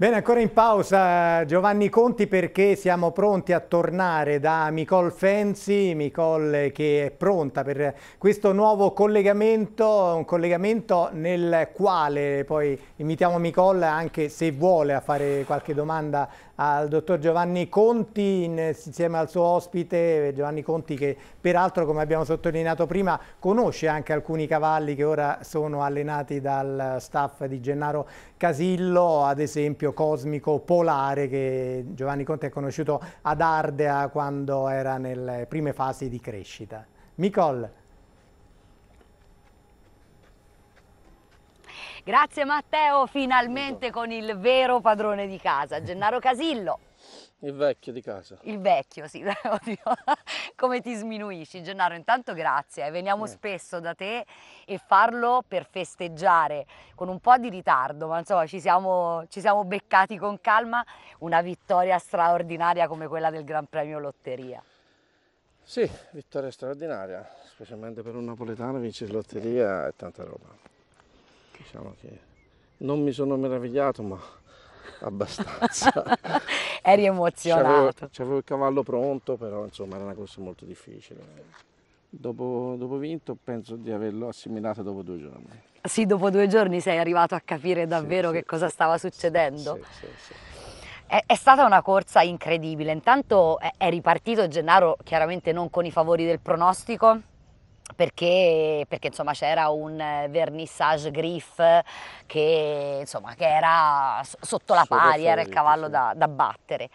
Bene, ancora in pausa Giovanni Conti perché siamo pronti a tornare da Micol Fenzi, Micol che è pronta per questo nuovo collegamento, un collegamento nel quale poi invitiamo Micol anche se vuole a fare qualche domanda al dottor Giovanni Conti insieme al suo ospite eh, Giovanni Conti che peraltro come abbiamo sottolineato prima conosce anche alcuni cavalli che ora sono allenati dal staff di Gennaro Casillo ad esempio Cosmico Polare che Giovanni Conti ha conosciuto ad Ardea quando era nelle prime fasi di crescita. Micol. Grazie Matteo, finalmente con il vero padrone di casa, Gennaro Casillo. Il vecchio di casa. Il vecchio, sì, *laughs* oddio, come ti sminuisci. Gennaro, intanto grazie, eh. veniamo eh. spesso da te e farlo per festeggiare con un po' di ritardo, ma insomma ci siamo, ci siamo beccati con calma una vittoria straordinaria come quella del Gran Premio Lotteria. Sì, vittoria straordinaria, specialmente per un napoletano vincere lotteria è tanta roba diciamo che non mi sono meravigliato ma *laughs* abbastanza. *laughs* Eri emozionato. C'avevo, il cavallo pronto però insomma era una corsa molto difficile. Dopo, dopo, vinto penso di averlo assimilato dopo due giorni. Sì, dopo due giorni sei arrivato a capire davvero sì, che sì, cosa stava succedendo. Sì, è, è, stata una corsa incredibile. Intanto è, eh, è ripartito Gennaro chiaramente non con i favori del pronostico, perché, perché c'era un eh, vernissage griff che, insomma, che era sotto la paglia, era il cavallo da, da battere.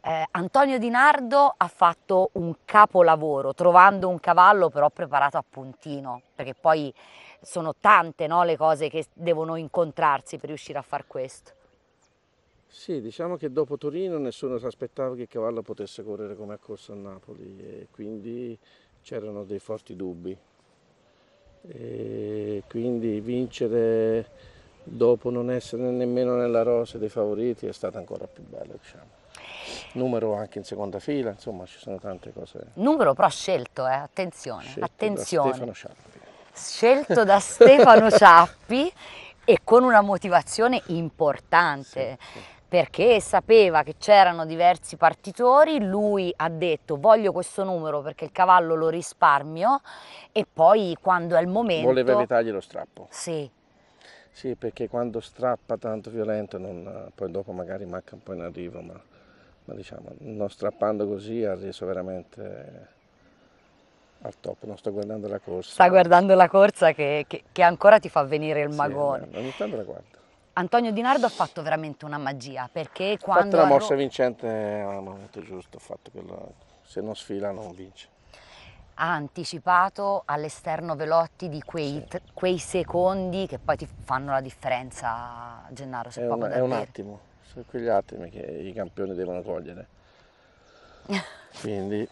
Eh, Antonio Di Nardo ha fatto un capolavoro trovando un cavallo però preparato a puntino, perché poi sono tante no, le cose che devono incontrarsi per riuscire a fare questo. Sì, diciamo che dopo Torino nessuno si aspettava che il cavallo potesse correre come ha corso a Napoli e quindi c'erano dei forti dubbi. E quindi vincere dopo non essere nemmeno nella rosa dei favoriti è stato ancora più bello. Diciamo. Numero anche in seconda fila, insomma ci sono tante cose. Numero però scelto, eh? attenzione, scelto attenzione. Da Stefano Ciappi. Scelto da Stefano *laughs* Ciappi e con una motivazione importante. Sì, sì perché sapeva che c'erano diversi partitori, lui ha detto voglio questo numero perché il cavallo lo risparmio e poi quando è il momento... Voleva evitargli lo strappo. Sì. Sì, perché quando strappa tanto violento, non, poi dopo magari manca un po' in arrivo, ma, ma diciamo, non strappando così ha reso veramente al top, non sto guardando la corsa. Sta guardando la corsa che, che, che ancora ti fa venire il magone. Sì, ogni tanto la guardo. Antonio Di Nardo ha fatto veramente una magia perché quando... Ha fatto la mossa Ro... vincente, eh, al momento giusto, ha fatto quella... se non sfila non vince. Ha anticipato all'esterno Velotti di quei, sì. quei, secondi che poi ti fanno la differenza, Gennaro. Se è, un, è un attimo, sono quegli attimi che i campioni devono cogliere. *laughs* Quindi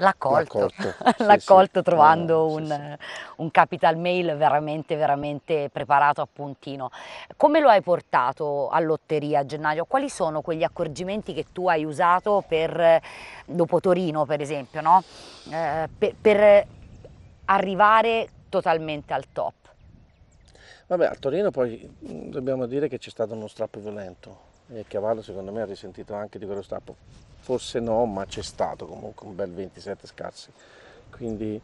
L'ha colto, l'ha *laughs* sì, colto sì. Eh, trovando eh, un, sì, un, capital mail veramente, veramente preparato a puntino. Come lo hai portato a lotteria a gennaio? Quali sono quegli accorgimenti che tu hai usato per, dopo Torino per esempio, no? eh, per, per arrivare totalmente al top? Vabbè, a Torino poi mm, dobbiamo dire che c'è stato uno strappo violento e Cavallo secondo me ha risentito anche di quello strappo forse no, ma c'è stato comunque un bel 27 scarsi. Quindi,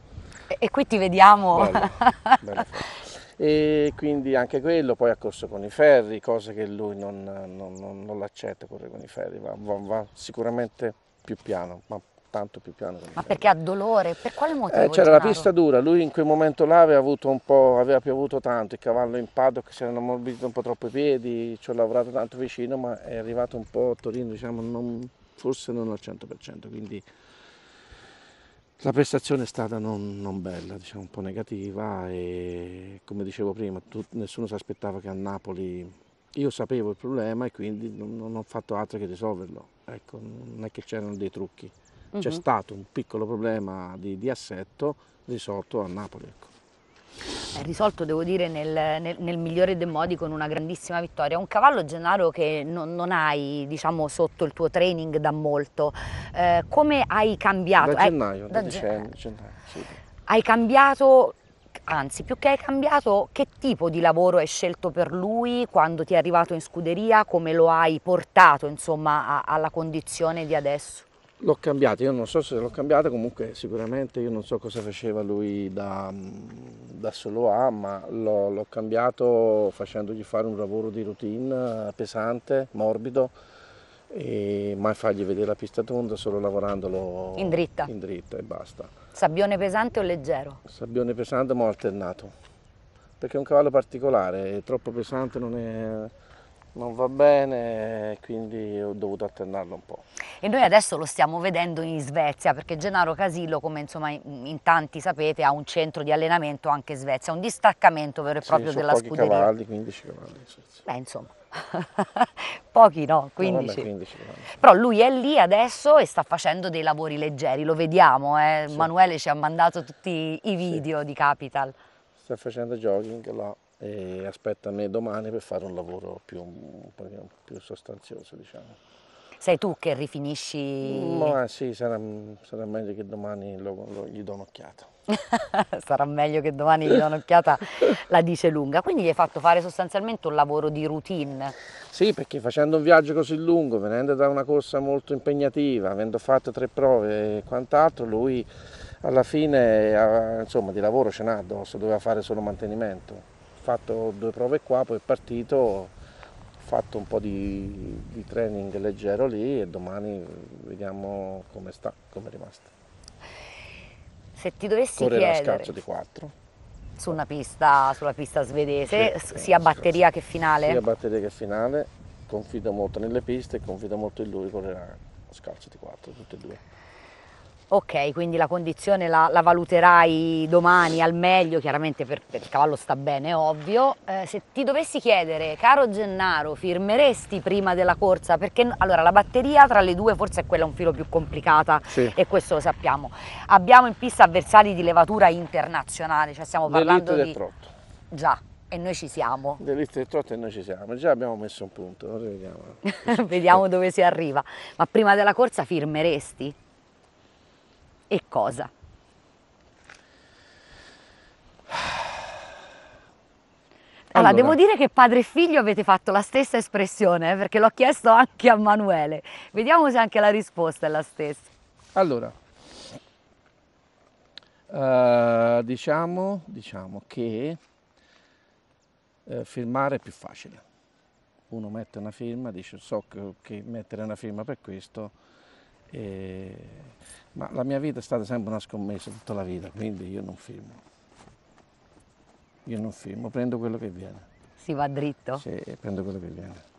e qui ti vediamo. Bello, *laughs* e quindi anche quello, poi ha corso con i ferri, cose che lui non, non, non, non l'accetta correre con i ferri, va, va, va sicuramente più piano, ma tanto più piano. Ma perché ha dolore? Per quale eh, motivo? Eh, c'era la pista dura, lui in quel momento là aveva, avuto un po', aveva piovuto tanto, il cavallo in paddock si erano ammorbiditi un po' troppo i piedi, ci ho lavorato tanto vicino, ma è arrivato un po' a Torino, diciamo, non, forse non al 100%, quindi la prestazione è stata non, non bella, diciamo un po' negativa e come dicevo prima tut, nessuno si aspettava che a Napoli io sapevo il problema e quindi non, non ho fatto altro che risolverlo, ecco, non è che c'erano dei trucchi, uh-huh. c'è mhm. stato un piccolo problema di, di assetto risolto a Napoli. Ecco. È eh, risolto, devo dire, nel, nel, nel, migliore dei modi con una grandissima vittoria. Un cavallo, Gennaro, che non, non hai diciamo, sotto il tuo training da molto. Eh, come hai cambiato? Da ecco, gennaio, eh, da dicembre, gennaio, sì. Hai cambiato anzi più che hai cambiato, che tipo di lavoro hai scelto per lui quando ti è arrivato in scuderia, come lo hai portato insomma, a, alla condizione di adesso? l'ho cambiata, io non so se l'ho cambiata, comunque sicuramente io non so cosa faceva lui da, da solo A, ma l'ho, l'ho cambiato facendogli fare un lavoro di routine eh, pesante, morbido, e mai fargli vedere la pista tonda, solo lavorandolo in dritta. in dritta e basta. Sabbione pesante o leggero? Sabbione pesante ma alternato, perché è un cavallo particolare, è troppo pesante non è non va bene, quindi ho dovuto alternarlo un po'. E noi adesso lo stiamo vedendo in Svezia, perché Gennaro Casillo, come insomma in tanti sapete, ha un centro di allenamento anche in Svezia, un distaccamento vero e proprio sì, della pochi scuderia. cavalli, 15 cavalli. in Svezia. Beh, insomma, *laughs* pochi no, 15. No, vabbè, 15 cavalli. Però lui è lì adesso e sta facendo dei lavori leggeri, lo vediamo, eh? Manuele ci ha mandato tutti i video di Capital. Sta facendo jogging là e aspetta me domani per fare un lavoro più, più sostanzioso. Diciamo. Sei tu che rifinisci? Ma sì, sarà, sarà meglio che domani lo, lo, gli do un'occhiata. *laughs* sarà meglio che domani gli do un'occhiata, *laughs* la dice lunga. Quindi gli hai fatto fare sostanzialmente un lavoro di routine? Sì, perché facendo un viaggio così lungo, venendo da una corsa molto impegnativa, avendo fatto tre prove e quant'altro, lui alla fine eh, insomma, di lavoro ce n'ha addosso, doveva fare solo mantenimento fatto due prove qua, poi è partito, ho fatto un po' di, di training leggero lì e domani vediamo come sta, come è rimasto. Se ti dovessi Corre chiedere... Corre la scaccia di 4. Su una pista, sulla pista svedese, sì, sia batteria che finale? Sia batteria che finale, confido molto nelle piste e confido molto in lui, correrà scalzo di 4, tutti e due. Ok, quindi la condizione la, la valuterai domani al meglio, chiaramente per, per il cavallo sta bene, ovvio. Eh, se ti dovessi chiedere, caro Gennaro, firmeresti prima della corsa? Perché allora la batteria tra le due forse è quella un filo più complicata sì. e questo lo sappiamo. Abbiamo in pista avversari di levatura internazionale, cioè stiamo parlando Delitto di... Del trotto. Già, e noi ci siamo. Delitto del trotto e noi ci siamo, già abbiamo messo un punto, vediamo. *laughs* vediamo dove si arriva. Ma prima della corsa firmeresti? e cosa? Allora, allora, devo dire che padre e figlio avete fatto la stessa espressione, eh, perché l'ho chiesto anche a Manuele. Vediamo se anche la risposta è la stessa. Allora, uh, diciamo, diciamo, che uh, eh, firmare è più facile. Uno mette una firma, dice so che, che mettere una firma per questo, e ma la mia vita è stata sempre una scommessa tutta la vita, quindi io non filmo. Io non filmo, prendo quello che viene. Si va dritto? Sì, prendo quello che viene.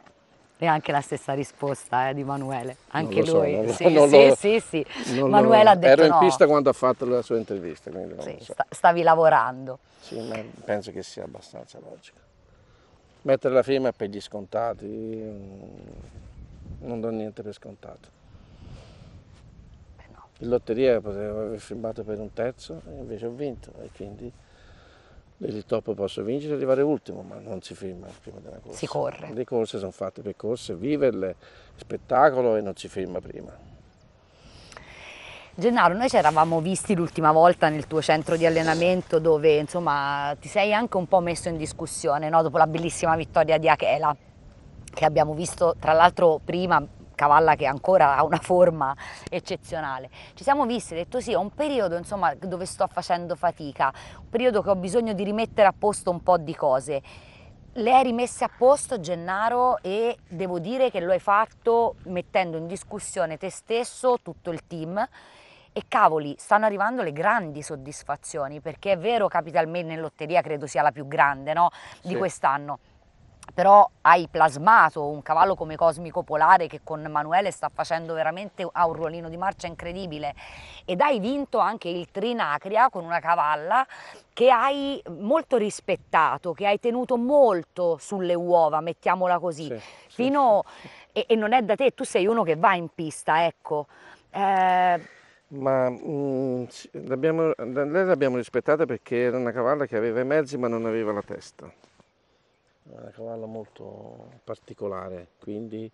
E anche la stessa risposta eh, di Manuele, anche so, lui. Non, sì, *laughs* non sì, lo, sì, sì, sì. Manuele lo, ha detto. Ero in no. pista quando ha fatto la sua intervista. Sì, so. Stavi lavorando. Sì, ma penso che sia abbastanza logico. Mettere la firma per gli scontati, mm, non do niente per scontato in lotteria potevo aver firmato per un terzo e invece ho vinto e quindi il top posso vincere e arrivare ultimo, ma non si firma prima della corsa. Si corre. Le corse sono fatte per corse, viverle, spettacolo e non si firma prima. Gennaro, noi ci eravamo visti l'ultima volta nel tuo centro di allenamento dove insomma ti sei anche un po' messo in discussione no? dopo la bellissima vittoria di Achela che abbiamo visto tra l'altro prima cavalla che ancora ha una forma eccezionale. Ci siamo visti, ho detto sì, è un periodo insomma, dove sto facendo fatica, un periodo che ho bisogno di rimettere a posto un po' di cose. Le hai rimesse a posto Gennaro e devo dire che lo hai fatto mettendo in discussione te stesso, tutto il team e cavoli, stanno arrivando le grandi soddisfazioni perché è vero Capital Mail nell'otteria credo sia la più grande no? di sì. quest'anno però hai plasmato un cavallo come Cosmico Polare che con Manuele sta facendo veramente ha un ruolino di marcia incredibile ed hai vinto anche il Trinacria con una cavalla che hai molto rispettato, che hai tenuto molto sulle uova, mettiamola così, sì, fino, sì. E, e, non è da te, tu sei uno che va in pista, ecco. Eh, ma mh, mm, l'abbiamo, lei l'abbiamo rispettata perché era una cavalla che aveva i mezzi ma non aveva la testa è una cavalla molto particolare, quindi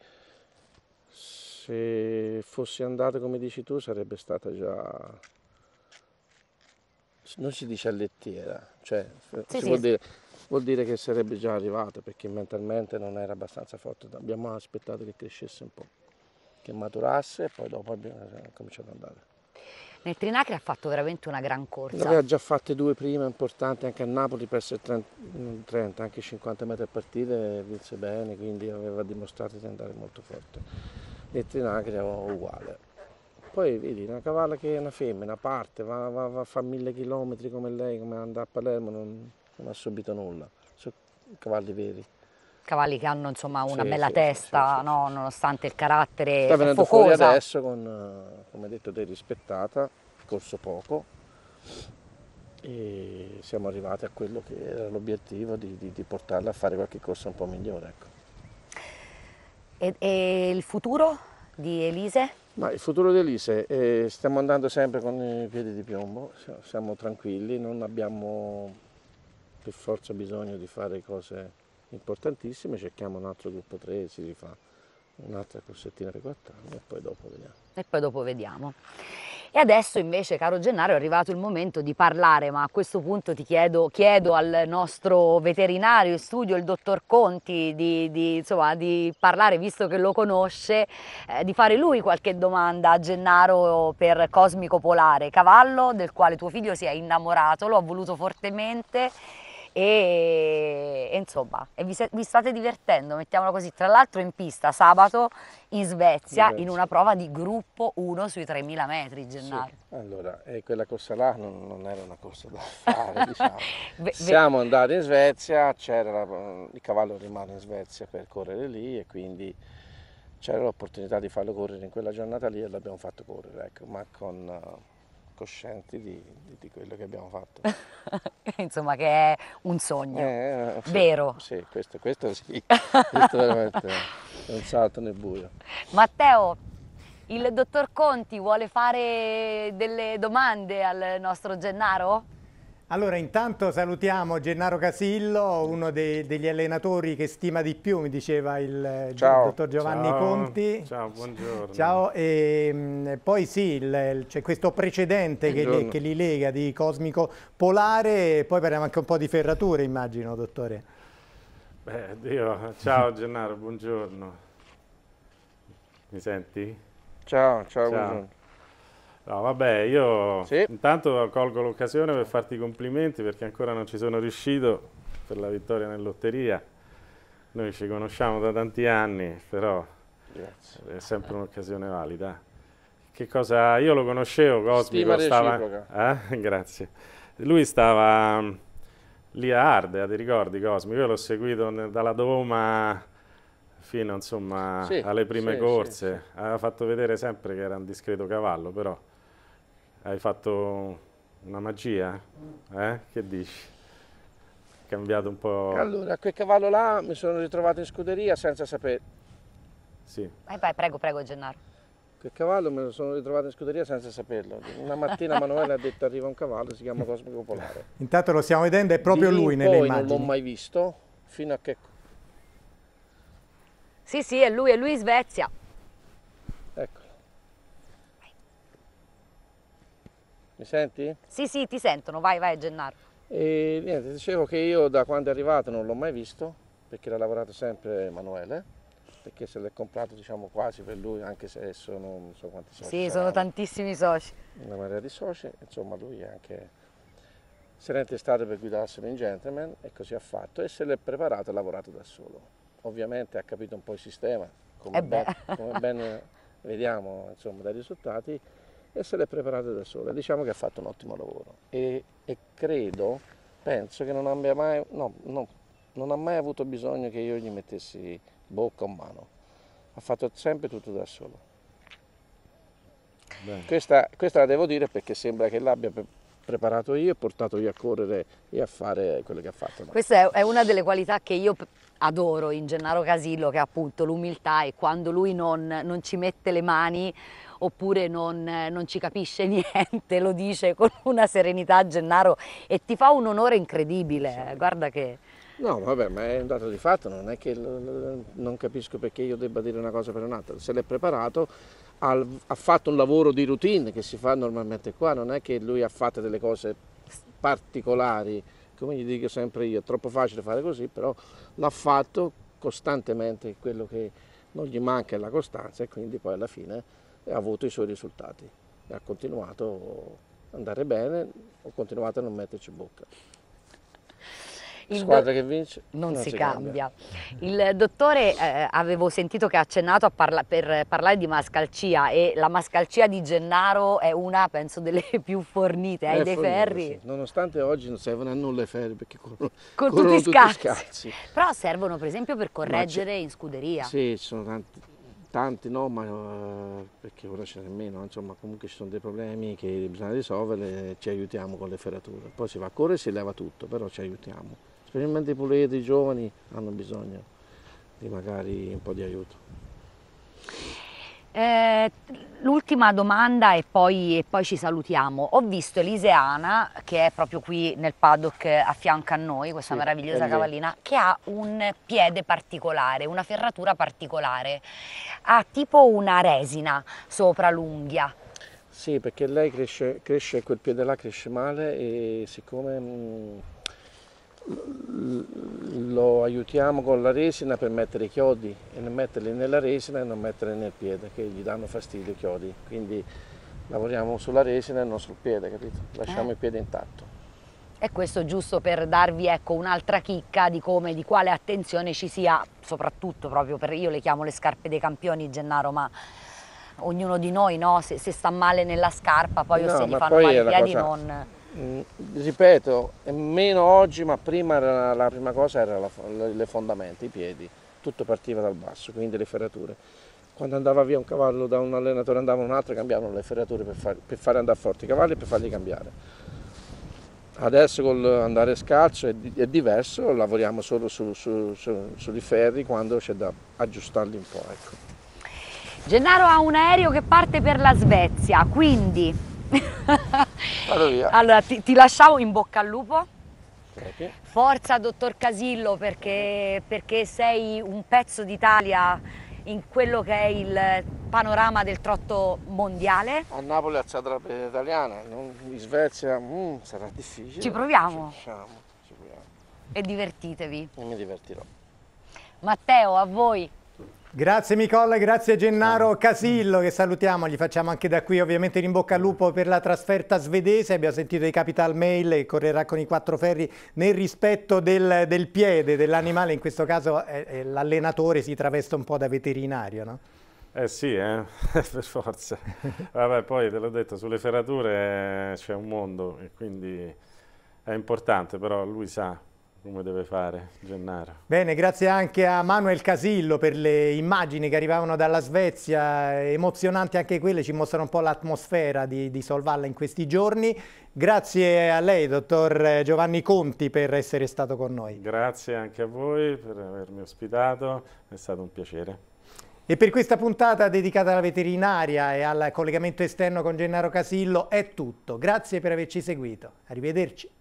se fosse andata come dici tu sarebbe stata già non si dice allettiera, cioè sì, sì. Vuol, dire, vuol, dire, che sarebbe già arrivata perché mentalmente non era abbastanza forte, abbiamo aspettato che crescesse un po', che maturasse e poi dopo abbiamo cominciato ad andare. Nel Trinacria ha fatto veramente una gran corsa. Ne già fatte due prima importanti anche a Napoli, perse 30, 30 mm, anche 50 metri a partire, vinse bene, quindi aveva dimostrato di andare molto forte. Nel Trinacria uguale poi vedi una cavalla che è una femmina, parte, va, va, va a fare mille chilometri come lei, come andare a Palermo, non, non ha subito nulla, sono cavalli veri cavalli che hanno insomma, una sì, bella sì, testa, sì, no? nonostante il carattere Sta venendo focosa. fuori adesso, con, eh, come detto, dei rispettata, corso poco, e siamo arrivati a quello che era l'obiettivo di, di, di, portarla a fare qualche corsa un po' migliore. Ecco. E, e, il futuro di Elise? Ma il futuro di Elise, eh, stiamo andando sempre con i piedi di piombo, siamo tranquilli, non abbiamo per forza bisogno di fare cose importantissime, cerchiamo un altro gruppo 3, si rifà un'altra corsettina per 4 anni e poi dopo vediamo. E poi dopo vediamo. E adesso invece, caro Gennaro, è arrivato il momento di parlare, ma a questo punto ti chiedo, chiedo al nostro veterinario in studio, il dottor Conti, di, di, insomma, di parlare, visto che lo conosce, eh, di fare lui qualche domanda a Gennaro per Cosmico Polare, cavallo del quale tuo figlio si è innamorato, lo ha voluto fortemente e, e insomma e vi, vi, state divertendo, mettiamolo così, tra l'altro in pista sabato in Svezia in una prova di gruppo 1 sui 3000 metri Gennaro. Sì. Allora, quella corsa là non, non, era una corsa da fare, *laughs* diciamo. Beh, Siamo andati in Svezia, c'era il cavallo rimane in Svezia per correre lì e quindi c'era l'opportunità di farlo correre in quella giornata lì e l'abbiamo fatto correre, ecco, ma con coscienti di, di, di quello che abbiamo fatto. *laughs* Insomma, che è un sogno, eh, eh, sì, vero? Sì, questo, questo sì, *laughs* questo veramente è un salto nel buio. Matteo, il dottor Conti vuole fare delle domande al nostro Gennaro? Allora intanto salutiamo Gennaro Casillo, uno dei, degli allenatori che stima di più, mi diceva il, il dottor Giovanni Ciao. Conti. Ciao, buongiorno. Ciao, e ehm, mh, poi sì, c'è cioè questo precedente che li, che li lega di Cosmico Polare, poi parliamo anche un po' di ferrature immagino, dottore. Beh, Dio. Ciao Gennaro, buongiorno. Mi senti? Ciao, ciao, ciao. buongiorno. No, vabbè, io sì. intanto colgo l'occasione per farti i complimenti perché ancora non ci sono riuscito per la vittoria lotteria. Noi ci conosciamo da tanti anni, però Grazie. è sempre un'occasione valida. Che cosa? Io lo conoscevo, Cosmico. stava... Eh? *laughs* Grazie. Lui stava mm, lì a Ardea, eh, ti ricordi Cosmico? Io l'ho seguito dalla Doma fino insomma, sì, alle prime sì, corse. Aveva fatto vedere sempre che era un discreto cavallo, però hai fatto una magia? Eh? eh? Che dici? Cambiato un po'. Allora, quel cavallo là mi sono ritrovato in scuderia senza sapere. Sì. Vai, vai, prego, prego, Gennaro. Quel cavallo me lo sono ritrovato in scuderia senza saperlo. Una mattina Manuela ha detto arriva un cavallo, si chiama Cosmico Polare. Intanto lo stiamo vedendo, è proprio Di lui nelle immagini. non l'ho mai visto, fino a che... Sì, sì, è lui, è lui in Svezia. Mi senti? Sì, sì, ti sentono, vai, vai Gennaro. E niente, dicevo che io da quando è arrivato non l'ho mai visto, perché l'ha lavorato sempre Emanuele, perché se l'è comprato diciamo quasi per lui, anche se sono non so quanti soci. Sì, saranno, sono tantissimi soci. Una marea di soci, insomma lui è anche Se l'è intestato per guidarselo in gentleman e così ha fatto e se l'è preparato e lavorato da solo. Ovviamente ha capito un po' il sistema, come, eh ben, come ben vediamo insomma, dai risultati e se l'è preparata da sola. Diciamo che ha fatto un ottimo lavoro e, e credo, penso che non abbia mai, no, no, non ha mai avuto bisogno che io gli mettessi bocca o mano. Ha fatto sempre tutto da solo. Questa, questa, la devo dire perché sembra che l'abbia preparato io e portato io a correre e a fare quello che ha fatto. Questa è una delle qualità che io adoro in Gennaro Casillo, che è appunto l'umiltà e quando lui non, non ci mette le mani oppure non, non, ci capisce *laughs* niente, lo dice con una serenità a Gennaro e ti fa un onore incredibile, sì. guarda che... No, vabbè, ma è un dato di fatto, non è che non capisco perché io debba dire una cosa per un'altra, se l'è preparato, ha fatto un lavoro di routine che si fa normalmente qua, non è che lui ha fatto delle cose particolari, come gli dico sempre io, è troppo facile fare così, però l'ha fatto costantemente, quello che non gli manca è la costanza e quindi poi alla fine e ha avuto i suoi risultati. E ha continuato ad andare bene, ho continuato a non metterci bocca. Il squadra che vince non, non si, si cambia. cambia. Il dottore eh, avevo sentito che ha accennato parla per parlare di mascalcia e la mascalcia di Gennaro è una penso delle *laughs* più fornite, hai eh, dei ferri? Sì. Nonostante oggi non servono a nulla i ferri perché *laughs* corrono, Con corrono tutti, tutti scalzi. Però servono per esempio per correggere in scuderia. Sì, ci sono tanti tanti no, ma eh, perché ora ce n'è meno, insomma comunque ci sono dei problemi che bisogna risolvere, eh, ci aiutiamo con le ferrature. Poi si va a correre e si leva tutto, però ci aiutiamo. Specialmente i puledri, i giovani hanno bisogno di magari un po' di aiuto. Eh, l'ultima domanda e poi, e poi, ci salutiamo. Ho visto Eliseana, che è proprio qui nel paddock eh, a fianco a noi, questa sì, meravigliosa cavallina, che ha un piede particolare, una ferratura particolare. Ha tipo una resina sopra l'unghia. Sì, perché lei cresce, cresce quel piede là cresce male e siccome... Mh, mm, lo aiutiamo con la resina per mettere i chiodi e non metterli nella resina e non metterli nel piede che gli danno fastidio i chiodi quindi lavoriamo sulla resina e non sul piede capito? lasciamo eh. il piede intatto e questo giusto per darvi ecco, un'altra chicca di come di quale attenzione ci sia soprattutto proprio per io le chiamo le scarpe dei campioni Gennaro ma ognuno di noi no? se, se sta male nella scarpa poi no, o se gli fanno male i piedi non Mm, ripeto, meno oggi, ma prima la, la prima cosa erano le fondamenta, i piedi, tutto partiva dal basso, quindi le ferrature. Quando andava via un cavallo da un allenatore andava un altro, cambiavano le ferrature per, far, per fare andare forti i cavalli e per farli cambiare. Adesso con l'andare scalzo è, è, diverso, lavoriamo solo su, su, su, sui ferri quando c'è da aggiustarli un po'. Ecco. Gennaro ha un aereo che parte per la Svezia, quindi *laughs* Vado via. Allora, ti, ti lasciamo in bocca al lupo. Forza dottor Casillo perché, perché sei un pezzo d'Italia in quello che è il panorama del trotto mondiale. A Napoli alzata la pietra italiana, in Svezia mm, sarà difficile. Ci proviamo. Ci, facciamo, ci proviamo. E divertitevi. E mi divertirò. Matteo, a voi. Grazie Nicola, grazie Gennaro Casillo che salutiamo, gli facciamo anche da qui ovviamente in bocca al lupo per la trasferta svedese, abbiamo sentito i Capital Mail che correrà con i quattro ferri nel rispetto del, del piede dell'animale, in questo caso eh, eh l'allenatore si traveste un po' da veterinario, no? Eh sì, eh? *laughs* per forza. Vabbè, poi te l'ho detto, sulle ferrature eh, c'è un mondo e quindi è importante, però lui sa come deve fare Gennaro. Bene, grazie anche a Manuel Casillo per le immagini che arrivavano dalla Svezia, emozionanti anche quelle, ci mostrano un po' l'atmosfera di, di Solvalla in questi giorni. Grazie a lei, dottor Giovanni Conti, per essere stato con noi. Grazie anche a voi per avermi ospitato, è stato un piacere. E per questa puntata dedicata alla veterinaria e al collegamento esterno con Gennaro Casillo è tutto. Grazie per averci seguito. Arrivederci.